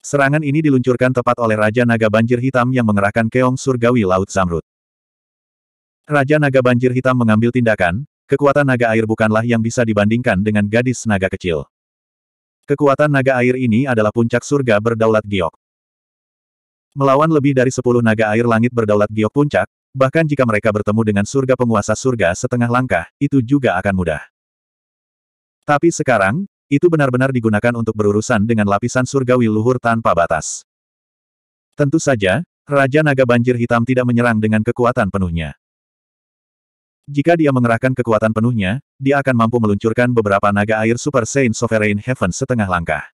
Serangan ini diluncurkan tepat oleh Raja Naga Banjir Hitam yang mengerahkan keong surgawi Laut Zamrud. Raja Naga Banjir Hitam mengambil tindakan, kekuatan naga air bukanlah yang bisa dibandingkan dengan gadis naga kecil. Kekuatan naga air ini adalah puncak surga berdaulat giok. Melawan lebih dari sepuluh naga air langit berdaulat giok puncak, bahkan jika mereka bertemu dengan surga penguasa surga setengah langkah, itu juga akan mudah. Tapi sekarang, itu benar-benar digunakan untuk berurusan dengan lapisan surgawi luhur tanpa batas. Tentu saja, Raja Naga Banjir Hitam tidak menyerang dengan kekuatan penuhnya. Jika dia mengerahkan kekuatan penuhnya, dia akan mampu meluncurkan beberapa naga air Super Saiyan Sovereign Heaven setengah langkah.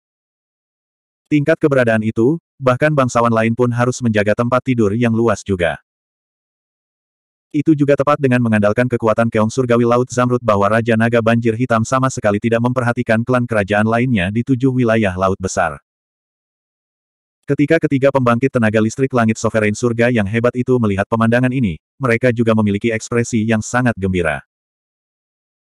Tingkat keberadaan itu, bahkan bangsawan lain pun harus menjaga tempat tidur yang luas juga. Itu juga tepat dengan mengandalkan kekuatan keong surgawi Laut Zamrud bahwa Raja Naga Banjir Hitam sama sekali tidak memperhatikan klan kerajaan lainnya di tujuh wilayah laut besar. Ketika ketiga pembangkit tenaga listrik langit sovereign surga yang hebat itu melihat pemandangan ini, mereka juga memiliki ekspresi yang sangat gembira.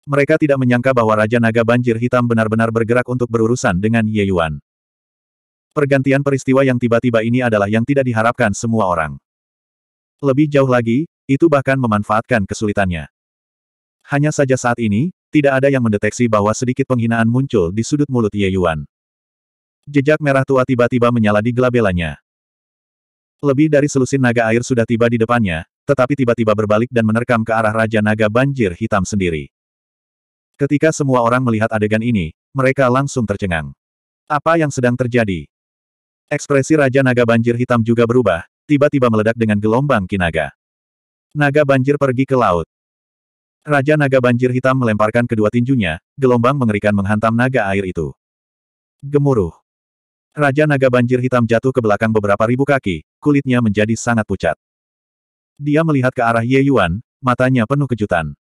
Mereka tidak menyangka bahwa Raja Naga Banjir Hitam benar-benar bergerak untuk berurusan dengan Ye Yuan. Pergantian peristiwa yang tiba-tiba ini adalah yang tidak diharapkan semua orang. Lebih jauh lagi, itu bahkan memanfaatkan kesulitannya. Hanya saja saat ini, tidak ada yang mendeteksi bahwa sedikit penghinaan muncul di sudut mulut Ye Yuan. Jejak merah tua tiba-tiba menyala di gelabelanya. Lebih dari selusin naga air sudah tiba di depannya, tetapi tiba-tiba berbalik dan menerkam ke arah Raja Naga Banjir Hitam sendiri. Ketika semua orang melihat adegan ini, mereka langsung tercengang. Apa yang sedang terjadi? Ekspresi Raja Naga Banjir Hitam juga berubah, tiba-tiba meledak dengan gelombang kinaga. Naga banjir pergi ke laut. Raja Naga Banjir Hitam melemparkan kedua tinjunya, gelombang mengerikan menghantam naga air itu. Gemuruh. Raja naga banjir hitam jatuh ke belakang beberapa ribu kaki, kulitnya menjadi sangat pucat. Dia melihat ke arah Ye Yuan, matanya penuh kejutan.